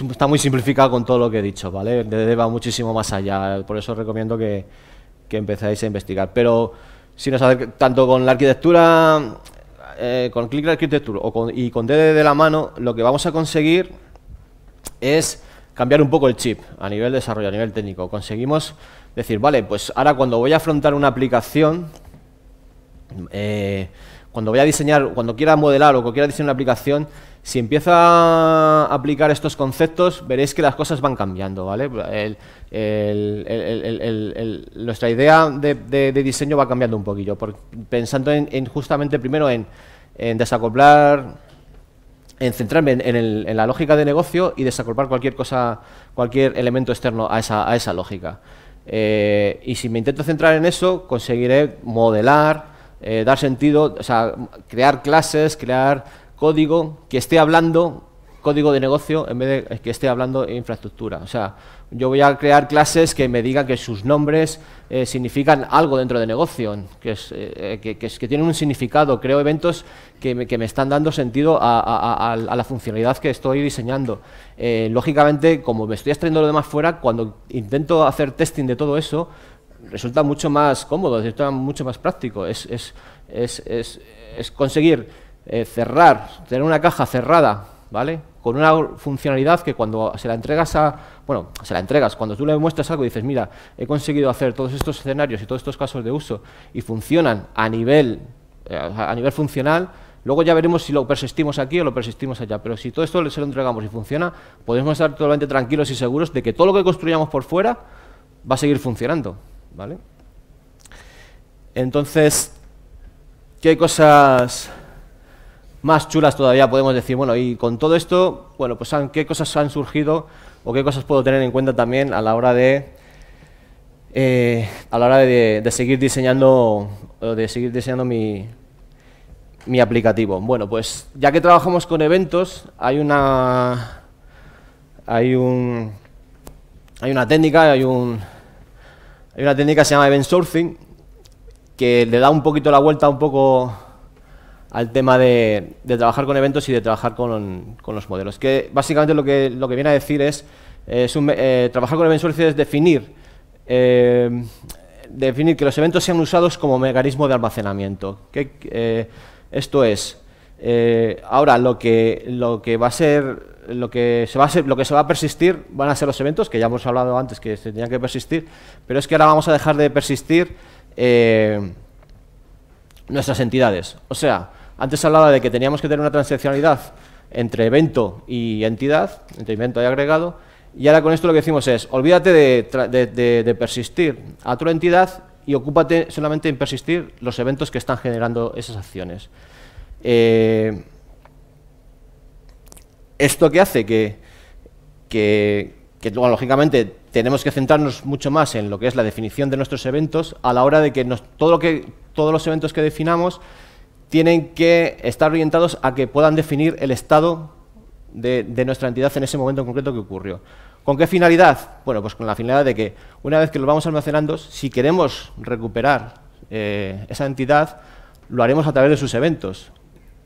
está muy simplificado con todo lo que he dicho, ¿vale? DDD va muchísimo más allá, por eso os recomiendo que, que empezáis a investigar. Pero si nos tanto con la arquitectura eh, con Click Architecture o y con DD de la mano, lo que vamos a conseguir es cambiar un poco el chip a nivel desarrollo, a nivel técnico. Conseguimos decir, vale, pues ahora cuando voy a afrontar una aplicación, eh, cuando voy a diseñar, cuando quiera modelar o cuando quiera diseñar una aplicación, si empieza a aplicar estos conceptos, veréis que las cosas van cambiando, ¿vale? nuestra idea de, diseño va cambiando un poquillo, pensando en, justamente primero en, desacoplar, en centrarme en, la lógica de negocio y desacoplar cualquier cosa, cualquier elemento externo a esa, lógica. Eh, y si me intento centrar en eso, conseguiré modelar, eh, dar sentido, crear clases, crear código que esté hablando código de negocio en vez de que esté hablando infraestructura. O sea, yo voy a crear clases que me digan que sus nombres eh, significan algo dentro de negocio, que, eh, que, tienen un significado. Creo eventos que me, están dando sentido a, la funcionalidad que estoy diseñando. Eh, lógicamente, como me estoy extrayendo lo demás fuera, cuando intento hacer testing de todo eso, resulta mucho más cómodo, resulta mucho más práctico. es, es, es conseguir eh, cerrar, tener una caja cerrada, ¿vale? Con una funcionalidad que cuando se la entregas a, bueno, se la entregas, cuando tú le muestras algo y dices, mira, he conseguido hacer todos estos escenarios y todos estos casos de uso y funcionan a nivel, eh, a nivel funcional, Luego ya veremos si lo persistimos aquí o lo persistimos allá, pero si todo esto se lo entregamos y funciona, podemos estar totalmente tranquilos y seguros de que todo lo que construyamos por fuera va a seguir funcionando, ¿vale? Entonces, ¿qué cosas más chulas todavía podemos decir, bueno, y con todo esto, bueno, pues qué cosas han surgido o qué cosas puedo tener en cuenta también a la hora de eh, a la hora de, seguir diseñando de seguir diseñando mi, mi aplicativo. Bueno, pues ya que trabajamos con eventos, hay una hay un hay una técnica, hay un hay una técnica que se llama event sourcing que le da un poquito la vuelta un poco al tema de, trabajar con eventos y de trabajar con, los modelos. Que básicamente lo que, lo que viene a decir es, eh, trabajar con eventos es definir, eh, definir que los eventos sean usados como mecanismo de almacenamiento. Eh, esto es, ahora lo que, lo que va a ser... Lo que, se va a ser, lo que se va a persistir van a ser los eventos, que ya hemos hablado antes que se tenían que persistir, pero es que ahora vamos a dejar de persistir nuestras entidades. O sea, antes hablaba de que teníamos que tener una transaccionalidad entre evento y entidad, entre evento y agregado, y ahora con esto lo que decimos es, olvídate de, persistir a tu entidad y ocúpate solamente en persistir los eventos que están generando esas acciones. Eh, esto que hace que, que, lógicamente, tenemos que centrarnos mucho más en lo que es la definición de nuestros eventos a la hora de que todo que, todos los eventos que definamos tienen que estar orientados a que puedan definir el estado de, nuestra entidad en ese momento en concreto que ocurrió. ¿Con qué finalidad? Bueno, pues con la finalidad de que una vez que lo vamos almacenando, si queremos recuperar eh, esa entidad, lo haremos a través de sus eventos.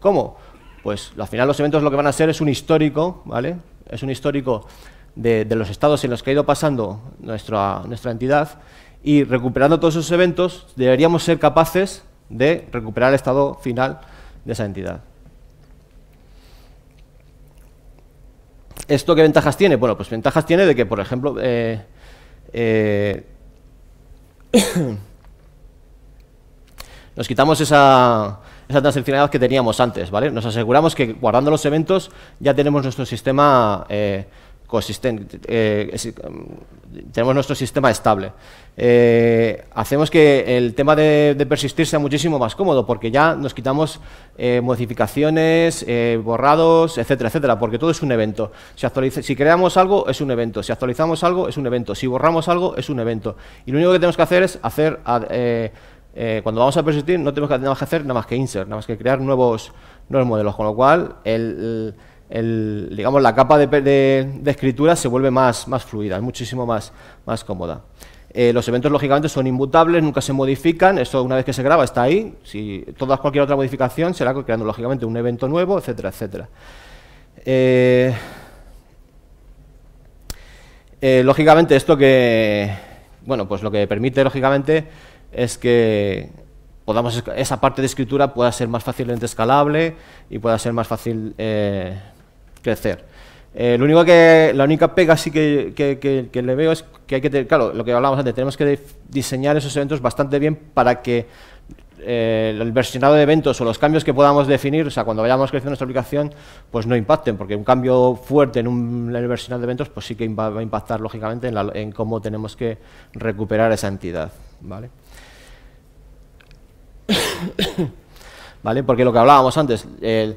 ¿Cómo? Pues al final los eventos lo que van a ser es un histórico, ¿vale? Es un histórico de, los estados en los que ha ido pasando nuestra, nuestra entidad y recuperando todos esos eventos deberíamos ser capaces de recuperar el estado final de esa entidad. ¿Esto qué ventajas tiene? Bueno, pues ventajas tiene de que, por ejemplo, eh, eh, nos quitamos esa, esa transaccionalidad que teníamos antes, ¿vale? Nos aseguramos que guardando los eventos ya tenemos nuestro sistema eh, consistente, eh, mm, tenemos nuestro sistema estable. Eh, hacemos que el tema de, persistir sea muchísimo más cómodo, porque ya nos quitamos eh, modificaciones, borrados, etcétera, etcétera, porque todo es un evento. Si, creamos algo, es un evento. Si actualizamos algo, es un evento. Si borramos algo, es un evento. Y lo único que tenemos que hacer es hacer... cuando vamos a persistir, no tenemos que, nada más que hacer nada más que insert, nada más que crear nuevos, nuevos modelos, con lo cual el digamos, la capa de, escritura se vuelve más, fluida, es muchísimo más, más cómoda. Eh, los eventos, lógicamente, son inmutables, nunca se modifican, esto una vez que se graba está ahí, si todas cualquier otra modificación será creando, lógicamente, un evento nuevo, etcétera, etcétera. Eh, eh, lógicamente, esto que, bueno, pues lo que permite, lógicamente, es que podamos, esa parte de escritura pueda ser más fácilmente escalable y pueda ser más fácil crecer. Eh, lo único que, la única pega sí que, le veo es que hay que tener, claro, lo que hablábamos antes, tenemos que diseñar esos eventos bastante bien para que eh, el versionado de eventos o los cambios que podamos definir, o sea, cuando vayamos creciendo nuestra aplicación, pues no impacten, porque un cambio fuerte en, un, el versionado de eventos, pues sí que va a impactar lógicamente en, cómo tenemos que recuperar esa entidad, ¿vale? ¿Vale? Porque lo que hablábamos antes, el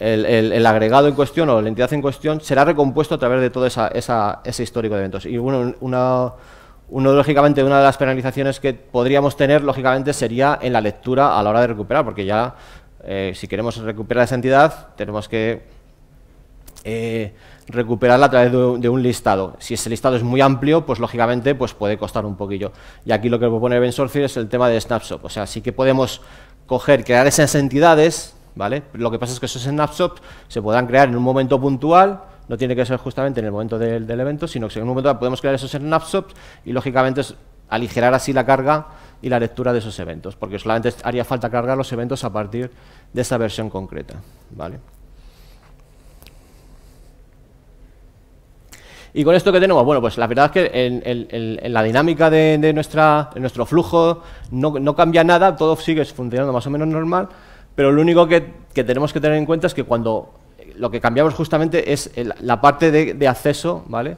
el, agregado en cuestión o la entidad en cuestión será recompuesto a través de todo ese histórico de eventos. Y uno, una, lógicamente, una de las penalizaciones que podríamos tener, lógicamente, sería en la lectura a la hora de recuperar, porque ya, eh, si queremos recuperar esa entidad, tenemos que eh, recuperarla a través de, un listado. Si ese listado es muy amplio, pues lógicamente pues puede costar un poquillo. Y aquí lo que propone Ben es el tema de snapshot. O sea, sí que podemos coger, crear esas entidades lo que pasa es que esos snapshots se puedan crear en un momento puntual, no tiene que ser justamente en el momento del, evento, sino que en un momento podemos crear esos snapshots y lógicamente aligerar así la carga y la lectura de esos eventos, porque solamente haría falta cargar los eventos a partir de esa versión concreta, Y con esto que tenemos, bueno, pues la verdad es que en, la dinámica de, nuestro flujo no cambia nada, todo sigue funcionando más o menos normal, pero lo único que, tenemos que tener en cuenta es que cuando lo que cambiamos justamente es la parte de, acceso, ¿vale?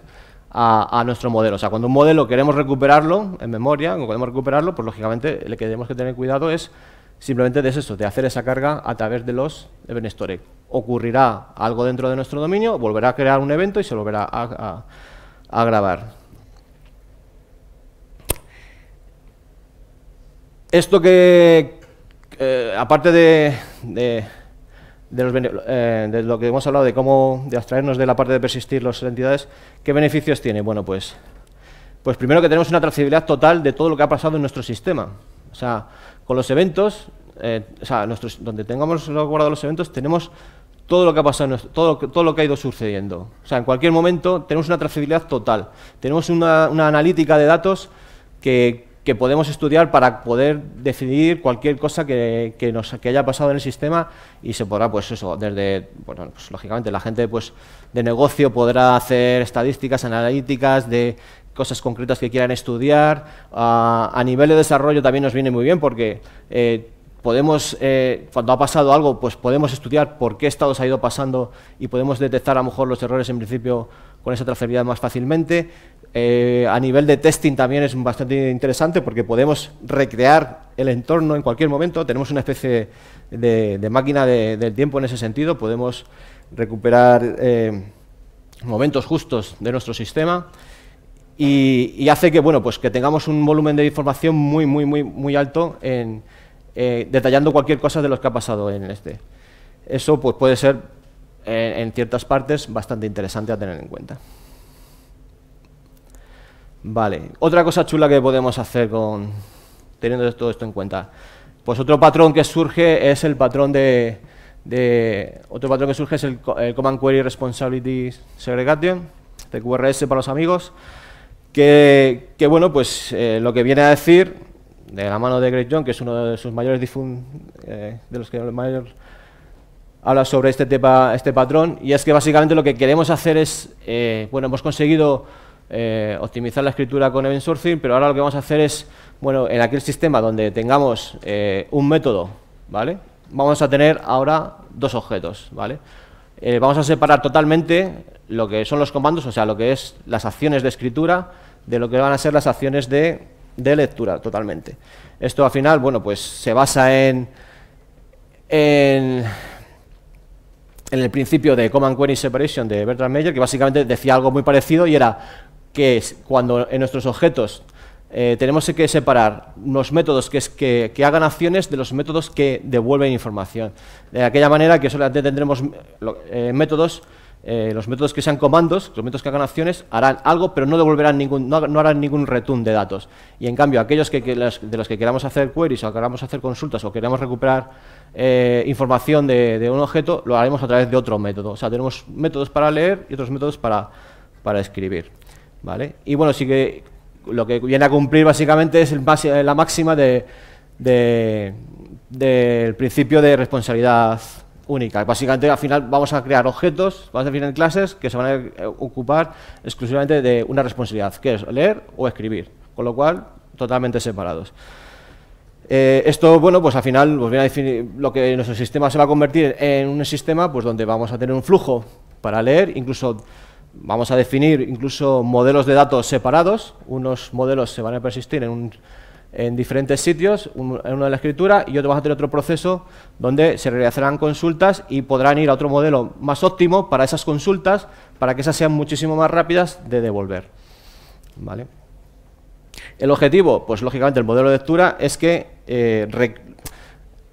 A, nuestro modelo. O sea, cuando un modelo queremos recuperarlo en memoria, cuando queremos recuperarlo, pues lógicamente lo que tenemos que tener cuidado es simplemente de eso, de hacer esa carga a través de los event Store. Ocurrirá algo dentro de nuestro dominio, volverá a crear un evento y se volverá a grabar. Esto que, eh, aparte eh, de, lo que hemos hablado de cómo de abstraernos de la parte de persistir las entidades, ¿qué beneficios tiene? Bueno, pues, pues primero que tenemos una trazabilidad total de todo lo que ha pasado en nuestro sistema. O sea, con los eventos, eh, donde tengamos guardados los eventos, tenemos todo lo que ha pasado, todo, todo lo que ha ido sucediendo. O sea, en cualquier momento tenemos una trazabilidad total. Tenemos una analítica de datos que que podemos estudiar para poder decidir cualquier cosa que, que nos, que haya pasado en el sistema y se podrá, pues eso, desde, bueno, pues lógicamente la gente pues, de negocio podrá hacer estadísticas analíticas de cosas concretas que quieran estudiar. a nivel de desarrollo también nos viene muy bien porque eh, podemos, eh, cuando ha pasado algo, pues podemos estudiar por qué estados ha ido pasando y podemos detectar a lo mejor los errores en principio con esa trazabilidad más fácilmente. Eh, a nivel de testing también es bastante interesante porque podemos recrear el entorno en cualquier momento. Tenemos una especie de, máquina del tiempo en ese sentido. Podemos recuperar eh, momentos justos de nuestro sistema y, hace que, bueno, pues que tengamos un volumen de información muy, muy, muy, muy alto eh, detallando cualquier cosa de lo que ha pasado en este. Eso pues, puede ser, en ciertas partes, bastante interesante a tener en cuenta. Vale, otra cosa chula que podemos hacer con teniendo todo esto en cuenta. Pues otro patrón que surge es el patrón de, otro patrón que surge es el, Command Query Responsibility Segregation, de este QRS para los amigos, que, bueno, pues eh, lo que viene a decir de la mano de Greg John, que es uno de sus mayores difuntos. Eh, de los que mayor habla sobre este tema, este patrón, y es que básicamente lo que queremos hacer es, eh, bueno, hemos conseguido eh, optimizar la escritura con event sourcing, pero ahora lo que vamos a hacer es, bueno, en aquel sistema donde tengamos eh, un método, ¿vale? Vamos a tener ahora dos objetos, ¿vale? Eh, vamos a separar totalmente lo que son los comandos, o sea, lo que es las acciones de escritura, de lo que van a ser las acciones de, de lectura, totalmente. Esto al final, bueno, pues se basa en, en, en el principio de Command Query Separation de Bertrand Meyer, que básicamente decía algo muy parecido y era que es cuando en nuestros objetos eh, tenemos que separar los métodos que, es que, hagan acciones de los métodos que devuelven información. De aquella manera que solamente tendremos eh, métodos, eh, los métodos que sean comandos, los métodos que hagan acciones, harán algo, pero no devolverán ningún, no, harán ningún return de datos. Y en cambio, aquellos que, de los que queramos hacer queries o queramos hacer consultas o queramos recuperar información de, un objeto, lo haremos a través de otro método. O sea, tenemos métodos para leer y otros métodos para escribir. Y bueno, sí que lo que viene a cumplir básicamente es el la máxima del principio de responsabilidad única. Básicamente al final vamos a crear objetos, vamos a definir clases que se van a eh, ocupar exclusivamente de una responsabilidad, que es leer o escribir, con lo cual totalmente separados. Eh, esto, bueno, pues al final pues viene a definir lo que nuestro sistema se va a convertir en un sistema pues, donde vamos a tener un flujo para leer, incluso vamos a definir incluso modelos de datos separados. Unos modelos se van a persistir en, diferentes sitios, en uno de la escritura, y otro vas a tener otro proceso donde se realizarán consultas y podrán ir a otro modelo más óptimo para esas consultas, para que esas sean muchísimo más rápidas de devolver. El objetivo, pues lógicamente el modelo de lectura es que eh,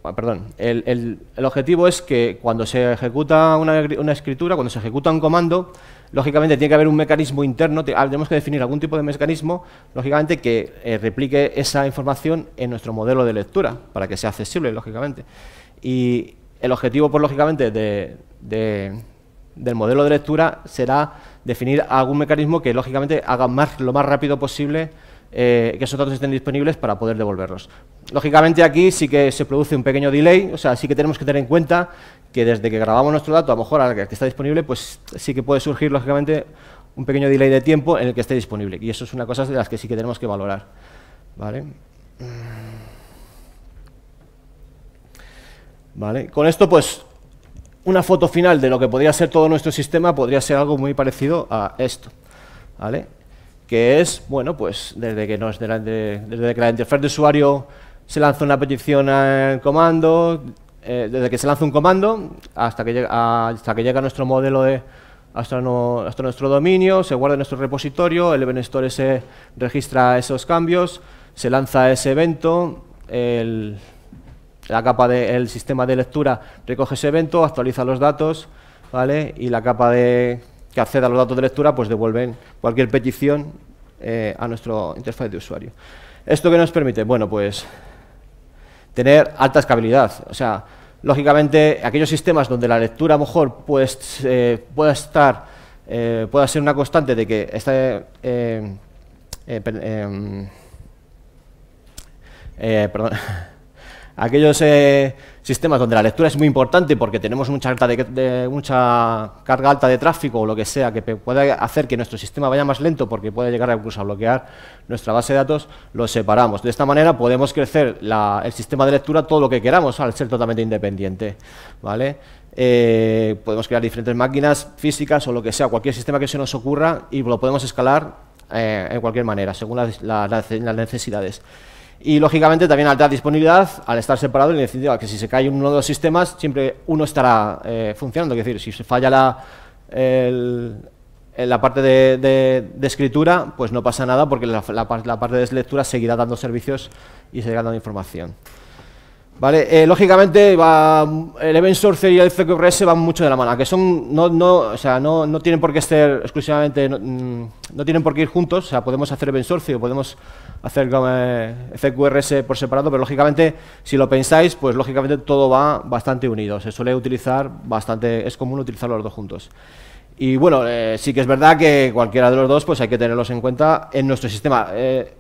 ah, perdón, el, objetivo es que cuando se ejecuta una escritura, cuando se ejecuta un comando, lógicamente tiene que haber un mecanismo interno, ah, tenemos que definir algún tipo de mecanismo, lógicamente, que eh, replique esa información en nuestro modelo de lectura, para que sea accesible, lógicamente. Y el objetivo, pues, lógicamente, del modelo de lectura será definir algún mecanismo que, lógicamente, haga más, lo más rápido posible eh, que esos datos estén disponibles para poder devolverlos. Lógicamente aquí sí que se produce un pequeño delay, o sea, sí que tenemos que tener en cuenta que desde que grabamos nuestro dato, a lo mejor al que está disponible, pues sí que puede surgir, lógicamente, un pequeño delay de tiempo en el que esté disponible. Y eso es una cosa de las que sí que tenemos que valorar. ¿Vale? ¿Vale? Con esto, pues, una foto final de lo que podría ser todo nuestro sistema podría ser algo muy parecido a esto. ¿Vale? Que es, bueno, pues, desde que, nos, desde que la interfaz de usuario se lanza una petición al comando, eh, desde que se lanza un comando hasta que, llega, hasta que llega nuestro modelo de, hasta, nuestro dominio, se guarda en nuestro repositorio, el event store se registra esos cambios, se lanza ese evento, el, la capa del sistema de lectura recoge ese evento, actualiza los datos, ¿vale? Y la capa de, que acceda a los datos de lectura, pues devuelve cualquier petición eh, a nuestro interfaz de usuario. ¿Esto qué nos permite? Bueno, pues tener alta escalabilidad. O sea, Lógicamente, aquellos sistemas donde la lectura a lo mejor pues, pueda estar, eh, pueda ser una constante de que eh, em, perdón, Aquellos eh, sistemas donde la lectura es muy importante porque tenemos mucha, de, mucha carga alta de tráfico o lo que sea que pueda hacer que nuestro sistema vaya más lento porque puede llegar incluso a bloquear nuestra base de datos, lo separamos. De esta manera podemos crecer el sistema de lectura todo lo que queramos al ser totalmente independiente. ¿vale? Eh, podemos crear diferentes máquinas físicas o lo que sea, cualquier sistema que se nos ocurra y lo podemos escalar eh, en cualquier manera, según las necesidades. Y lógicamente también al disponibilidad, al estar separado, sentido a que si se cae uno de los sistemas, siempre uno estará eh, funcionando. Es decir, si se falla la, la parte de, escritura, pues no pasa nada porque la, parte de lectura seguirá dando servicios y seguirá dando información. Vale, eh, lógicamente va, el Event Source y el CQRS van mucho de la mano, que son no, no, sea, no, tienen por qué ser exclusivamente, mm, no, tienen por qué ir juntos, o sea, podemos hacer Event Source o podemos hacer CQRS eh, por separado, pero lógicamente, si lo pensáis, pues lógicamente todo va bastante unido. Se suele utilizar bastante, es común utilizar los dos juntos. Y bueno, eh, sí que es verdad que cualquiera de los dos, pues hay que tenerlos en cuenta en nuestro sistema. Eh,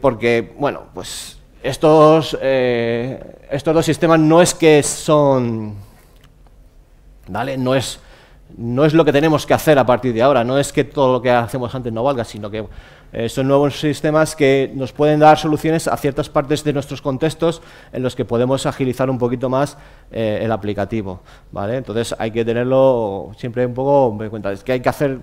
porque, bueno, pues estos, estos dos sistemas no es que son... ¿Vale? No es no es lo que tenemos que hacer a partir de ahora, no es que todo lo que hacemos antes no valga, sino que eh, son nuevos sistemas que nos pueden dar soluciones a ciertas partes de nuestros contextos en los que podemos agilizar un poquito más eh, el aplicativo. ¿vale? Entonces hay que tenerlo siempre un poco en cuenta. Es que hay que hacer.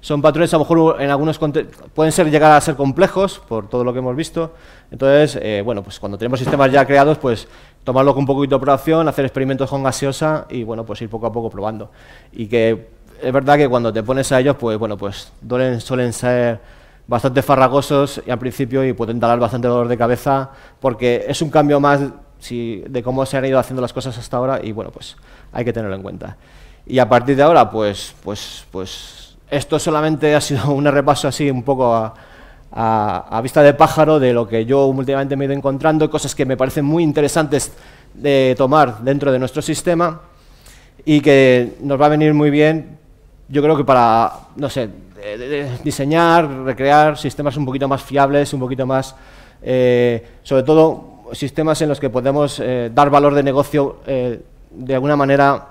Son patrones, a lo mejor en algunos contextos pueden ser llegar a ser complejos por todo lo que hemos visto. Entonces, eh, bueno, pues cuando tenemos sistemas ya creados, pues tomarlo con un poquito de operación hacer experimentos con gaseosa y bueno, pues ir poco a poco probando. Y que es verdad que cuando te pones a ellos, pues bueno, pues suelen ser bastante farragosos y al principio y pueden dar bastante dolor de cabeza porque es un cambio más de cómo se han ido haciendo las cosas hasta ahora y bueno, pues hay que tenerlo en cuenta. Y a partir de ahora, pues, pues, pues esto solamente ha sido un repaso así un poco a, a, vista de pájaro de lo que yo últimamente me he ido encontrando, cosas que me parecen muy interesantes de tomar dentro de nuestro sistema y que nos va a venir muy bien, yo creo que para, no sé, diseñar, recrear sistemas un poquito más fiables, un poquito más, eh, sobre todo sistemas en los que podemos eh, dar valor de negocio eh, de alguna manera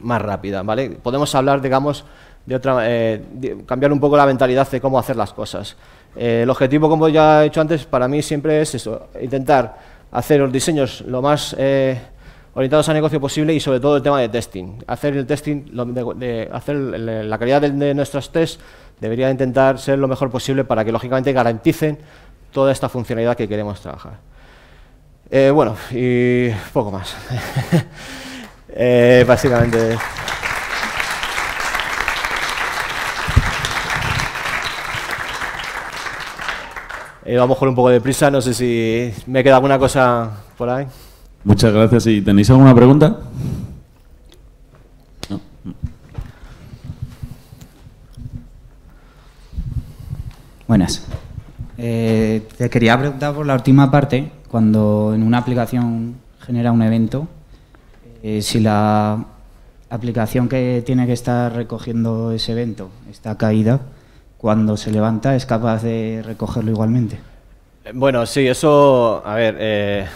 más rápida, ¿vale? Podemos hablar, digamos, de otra, de cambiar un poco la mentalidad de cómo hacer las cosas. Eh, el objetivo, como ya he dicho antes, para mí siempre es eso, intentar hacer los diseños lo más eh, orientados al negocio posible y sobre todo el tema de testing. Hacer el testing, hacer la calidad de, nuestros tests debería intentar ser lo mejor posible para que lógicamente garanticen toda esta funcionalidad que queremos trabajar. Eh, bueno, y poco más. básicamente. Eh, vamos con un poco de prisa, no sé si me queda alguna cosa por ahí. Muchas gracias. ¿Y tenéis alguna pregunta? Buenas. Eh, te quería preguntar por la última parte, cuando en una aplicación genera un evento, eh, si la aplicación que tiene que estar recogiendo ese evento está caída, cuando se levanta es capaz de recogerlo igualmente. Bueno, sí, eso, a ver, eh,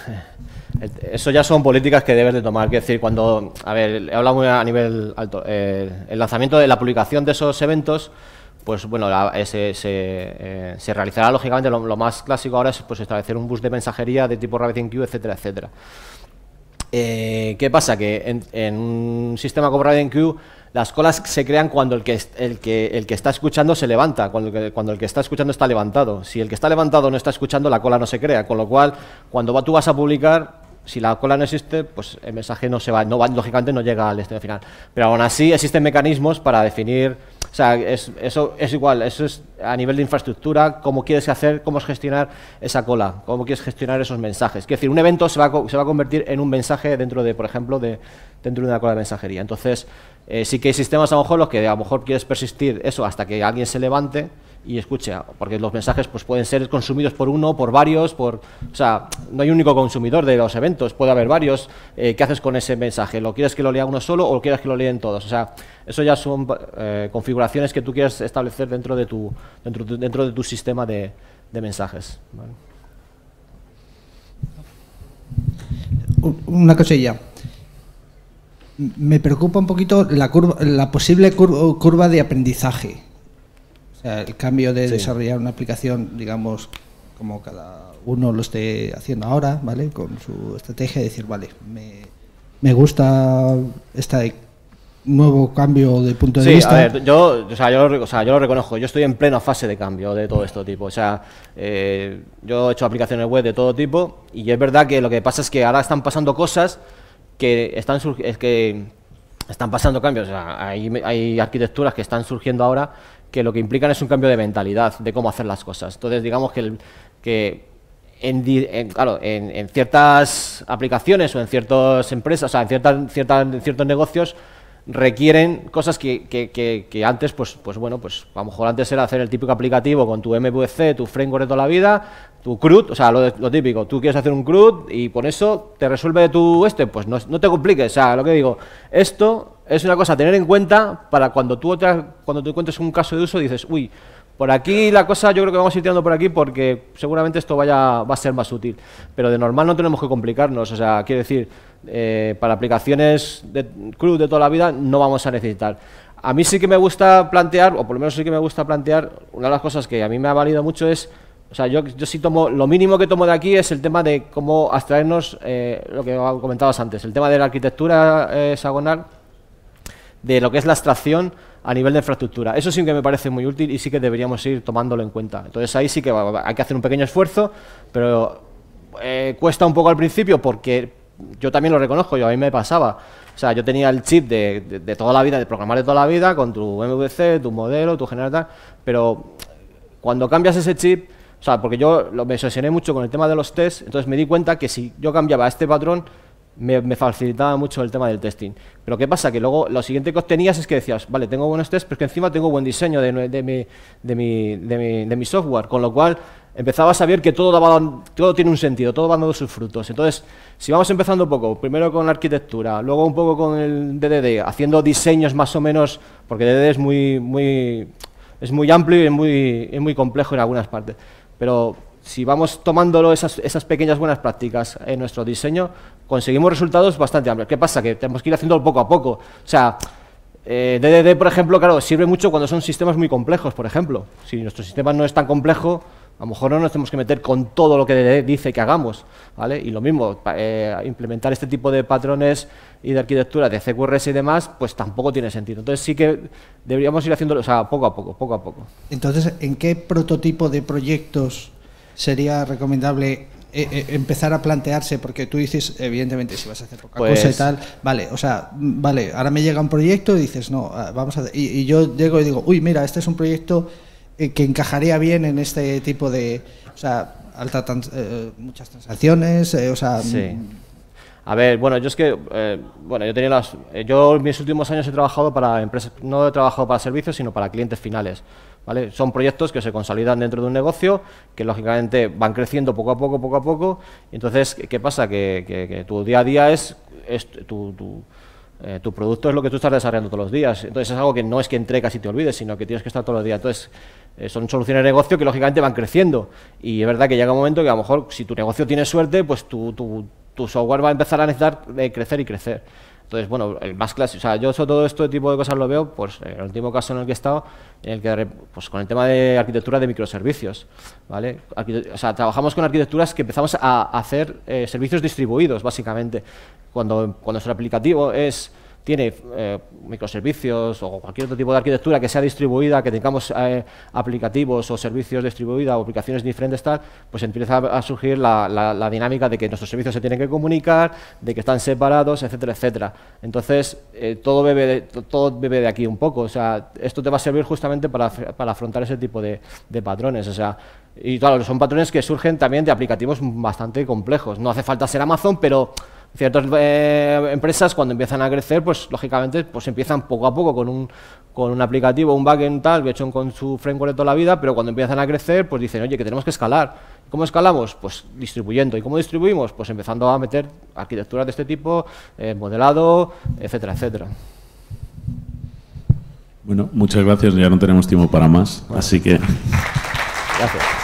eso ya son políticas que debes de tomar. Es decir, cuando, a ver, he hablado muy a nivel alto, eh, el lanzamiento de la publicación de esos eventos, pues bueno, ese, eh, se, realizará lógicamente, lo, más clásico ahora es pues, establecer un bus de mensajería de tipo RabbitMQ, etcétera, etcétera. ¿Qué pasa? Que en, un sistema como RabbitMQ las colas se crean cuando el que, el que, el que está escuchando se levanta, cuando, el que, está escuchando está levantado. Si el que está levantado no está escuchando, la cola no se crea. Con lo cual, cuando va, tú vas a publicar, si la cola no existe, pues el mensaje no se va, no va lógicamente no llega al destino final. Pero aún así existen mecanismos para definir, o sea, eso es igual, eso es a nivel de infraestructura, cómo quieres hacer, cómo es gestionar esa cola, cómo quieres gestionar esos mensajes. Es decir, un evento se va, a, se va a convertir en un mensaje dentro de, por ejemplo, de, dentro de una cola de mensajería. Entonces, eh, sí que hay sistemas a lo mejor los que a lo mejor quieres persistir eso hasta que alguien se levante y escuche, porque los mensajes pues, pueden ser consumidos por uno, por varios, por, o sea, no hay un único consumidor de los eventos, puede haber varios. Eh, ¿Qué haces con ese mensaje? ¿Lo quieres que lo lea uno solo o quieres que lo leen todos? O sea, eso ya son eh, configuraciones que tú quieres establecer dentro de tu, dentro, dentro de tu sistema de, mensajes. Una cosilla me preocupa un poquito la, la posible curva, de aprendizaje. O sea, el cambio de desarrollar una aplicación, digamos, como cada uno lo esté haciendo ahora, ¿vale? Con su estrategia de decir, vale, me, gusta este nuevo cambio de punto de sí, vista. A ver, yo, o sea, yo, lo reconozco, yo estoy en plena fase de cambio de todo esto tipo. O sea, eh, yo he hecho aplicaciones web de todo tipo y es verdad que lo que pasa es que ahora están pasando cosas que están, es que están pasando cambios. hay, arquitecturas que están surgiendo ahora que lo que implican es un cambio de mentalidad, de cómo hacer las cosas. Entonces, digamos que, que en, claro, en, ciertas aplicaciones o en ciertas empresas, o sea, en, ciertas, ciertas, ciertos negocios, requieren cosas que, que, que, antes, pues, pues bueno, pues a lo mejor antes era hacer el típico aplicativo con tu MVC, tu framework de toda la vida, tu CRUD, o sea, lo, típico, tú quieres hacer un CRUD y con eso te resuelve tu este, pues no, te compliques, o sea, lo que digo, esto es una cosa a tener en cuenta para cuando tú, otra, cuando tú encuentres un caso de uso y dices, uy, por aquí la cosa yo creo que vamos a ir tirando por aquí porque seguramente esto vaya, va a ser más útil, pero de normal no tenemos que complicarnos, o sea, quiero decir, eh, para aplicaciones de CRUD de toda la vida no vamos a necesitar. A mí sí que me gusta plantear, o por lo menos sí que me gusta plantear, una de las cosas que a mí me ha valido mucho es o sea, yo, sí tomo, lo mínimo que tomo de aquí es el tema de cómo abstraernos eh, lo que comentabas antes, el tema de la arquitectura eh, hexagonal, de lo que es la abstracción a nivel de infraestructura. Eso sí que me parece muy útil y sí que deberíamos ir tomándolo en cuenta. Entonces ahí sí que hay que hacer un pequeño esfuerzo, pero eh, cuesta un poco al principio porque yo también lo reconozco, yo a mí me pasaba. O sea, yo tenía el chip de, toda la vida, de programar de toda la vida, con tu MVC, tu modelo, tu general, pero cuando cambias ese chip o sea, porque yo me obsesioné mucho con el tema de los tests, entonces me di cuenta que si yo cambiaba este patrón, me, facilitaba mucho el tema del testing. Pero ¿qué pasa? Que luego lo siguiente que obtenías es que decías, vale, tengo buenos tests, pero es que encima tengo buen diseño de, mi, software, con lo cual empezaba a saber que todo, todo tiene un sentido, todo va dando sus frutos. Entonces, si vamos empezando un poco, primero con la arquitectura, luego un poco con el DDD, haciendo diseños más o menos, porque DDD es muy, muy, es muy amplio y muy, es muy complejo en algunas partes. Pero si vamos tomándolo esas, pequeñas buenas prácticas en nuestro diseño, conseguimos resultados bastante amplios. ¿Qué pasa? Que tenemos que ir haciéndolo poco a poco. O sea, DDD, eh, por ejemplo, claro, sirve mucho cuando son sistemas muy complejos, por ejemplo. Si nuestro sistema no es tan complejo, a lo mejor no nos tenemos que meter con todo lo que dice que hagamos, ¿vale? Y lo mismo, eh, implementar este tipo de patrones y de arquitectura de CQRS y demás, pues tampoco tiene sentido. Entonces sí que deberíamos ir haciéndolo, poco a poco, poco a poco. Entonces, ¿en qué prototipo de proyectos sería recomendable eh, eh, empezar a plantearse, porque tú dices, evidentemente, si vas a hacer poca cosa y pues tal, vale, o sea, vale, ahora me llega un proyecto y dices, no, ah, vamos a... Y, y yo llego y digo, uy, mira, este es un proyecto eh, que encajaría bien en este tipo de. O sea, alta eh, muchas transacciones, eh, o sea. Mm. A ver, bueno, yo es que, bueno, yo tenía las, yo en mis últimos años he trabajado para empresas, no he trabajado para servicios, sino para clientes finales, ¿vale? Son proyectos que se consolidan dentro de un negocio, que lógicamente van creciendo poco a poco, poco a poco, entonces, ¿qué pasa? Que, tu día a día es, tu eh, tu producto es lo que tú estás desarrollando todos los días. Entonces es algo que no es que entregas y te olvides, sino que tienes que estar todos los días. Entonces eh, son soluciones de negocio que lógicamente van creciendo. Y es verdad que llega un momento que a lo mejor si tu negocio tiene suerte, pues tu, tu, software va a empezar a necesitar crecer y crecer. Entonces, bueno, el más clásico, o sea, yo todo todo este tipo de cosas lo veo, pues en el último caso en el que he estado, en el que, pues con el tema de arquitectura de microservicios, ¿vale? o sea, trabajamos con arquitecturas que empezamos a hacer eh, servicios distribuidos, básicamente. Cuando, cuando nuestro aplicativo es tiene eh, microservicios o cualquier otro tipo de arquitectura que sea distribuida, que tengamos eh, aplicativos o servicios distribuidos o aplicaciones diferentes, tal, pues empieza a surgir la, dinámica de que nuestros servicios se tienen que comunicar, de que están separados, etcétera, etcétera. Entonces, eh, todo, bebe de, todo de aquí un poco. O sea, esto te va a servir justamente para, afrontar ese tipo de, de patrones. O sea, y claro, son patrones que surgen también de aplicativos bastante complejos. No hace falta ser Amazon, pero Ciertas eh, empresas cuando empiezan a crecer, pues lógicamente pues empiezan poco a poco con un, con un aplicativo, un backend tal, que hecho con su framework de toda la vida, pero cuando empiezan a crecer, pues dicen, oye, que tenemos que escalar. ¿Cómo escalamos? Pues distribuyendo. ¿Y cómo distribuimos? Pues empezando a meter arquitecturas de este tipo, eh, modelado, etcétera, etcétera. Bueno, muchas gracias. Ya no tenemos tiempo para más, así que... Gracias.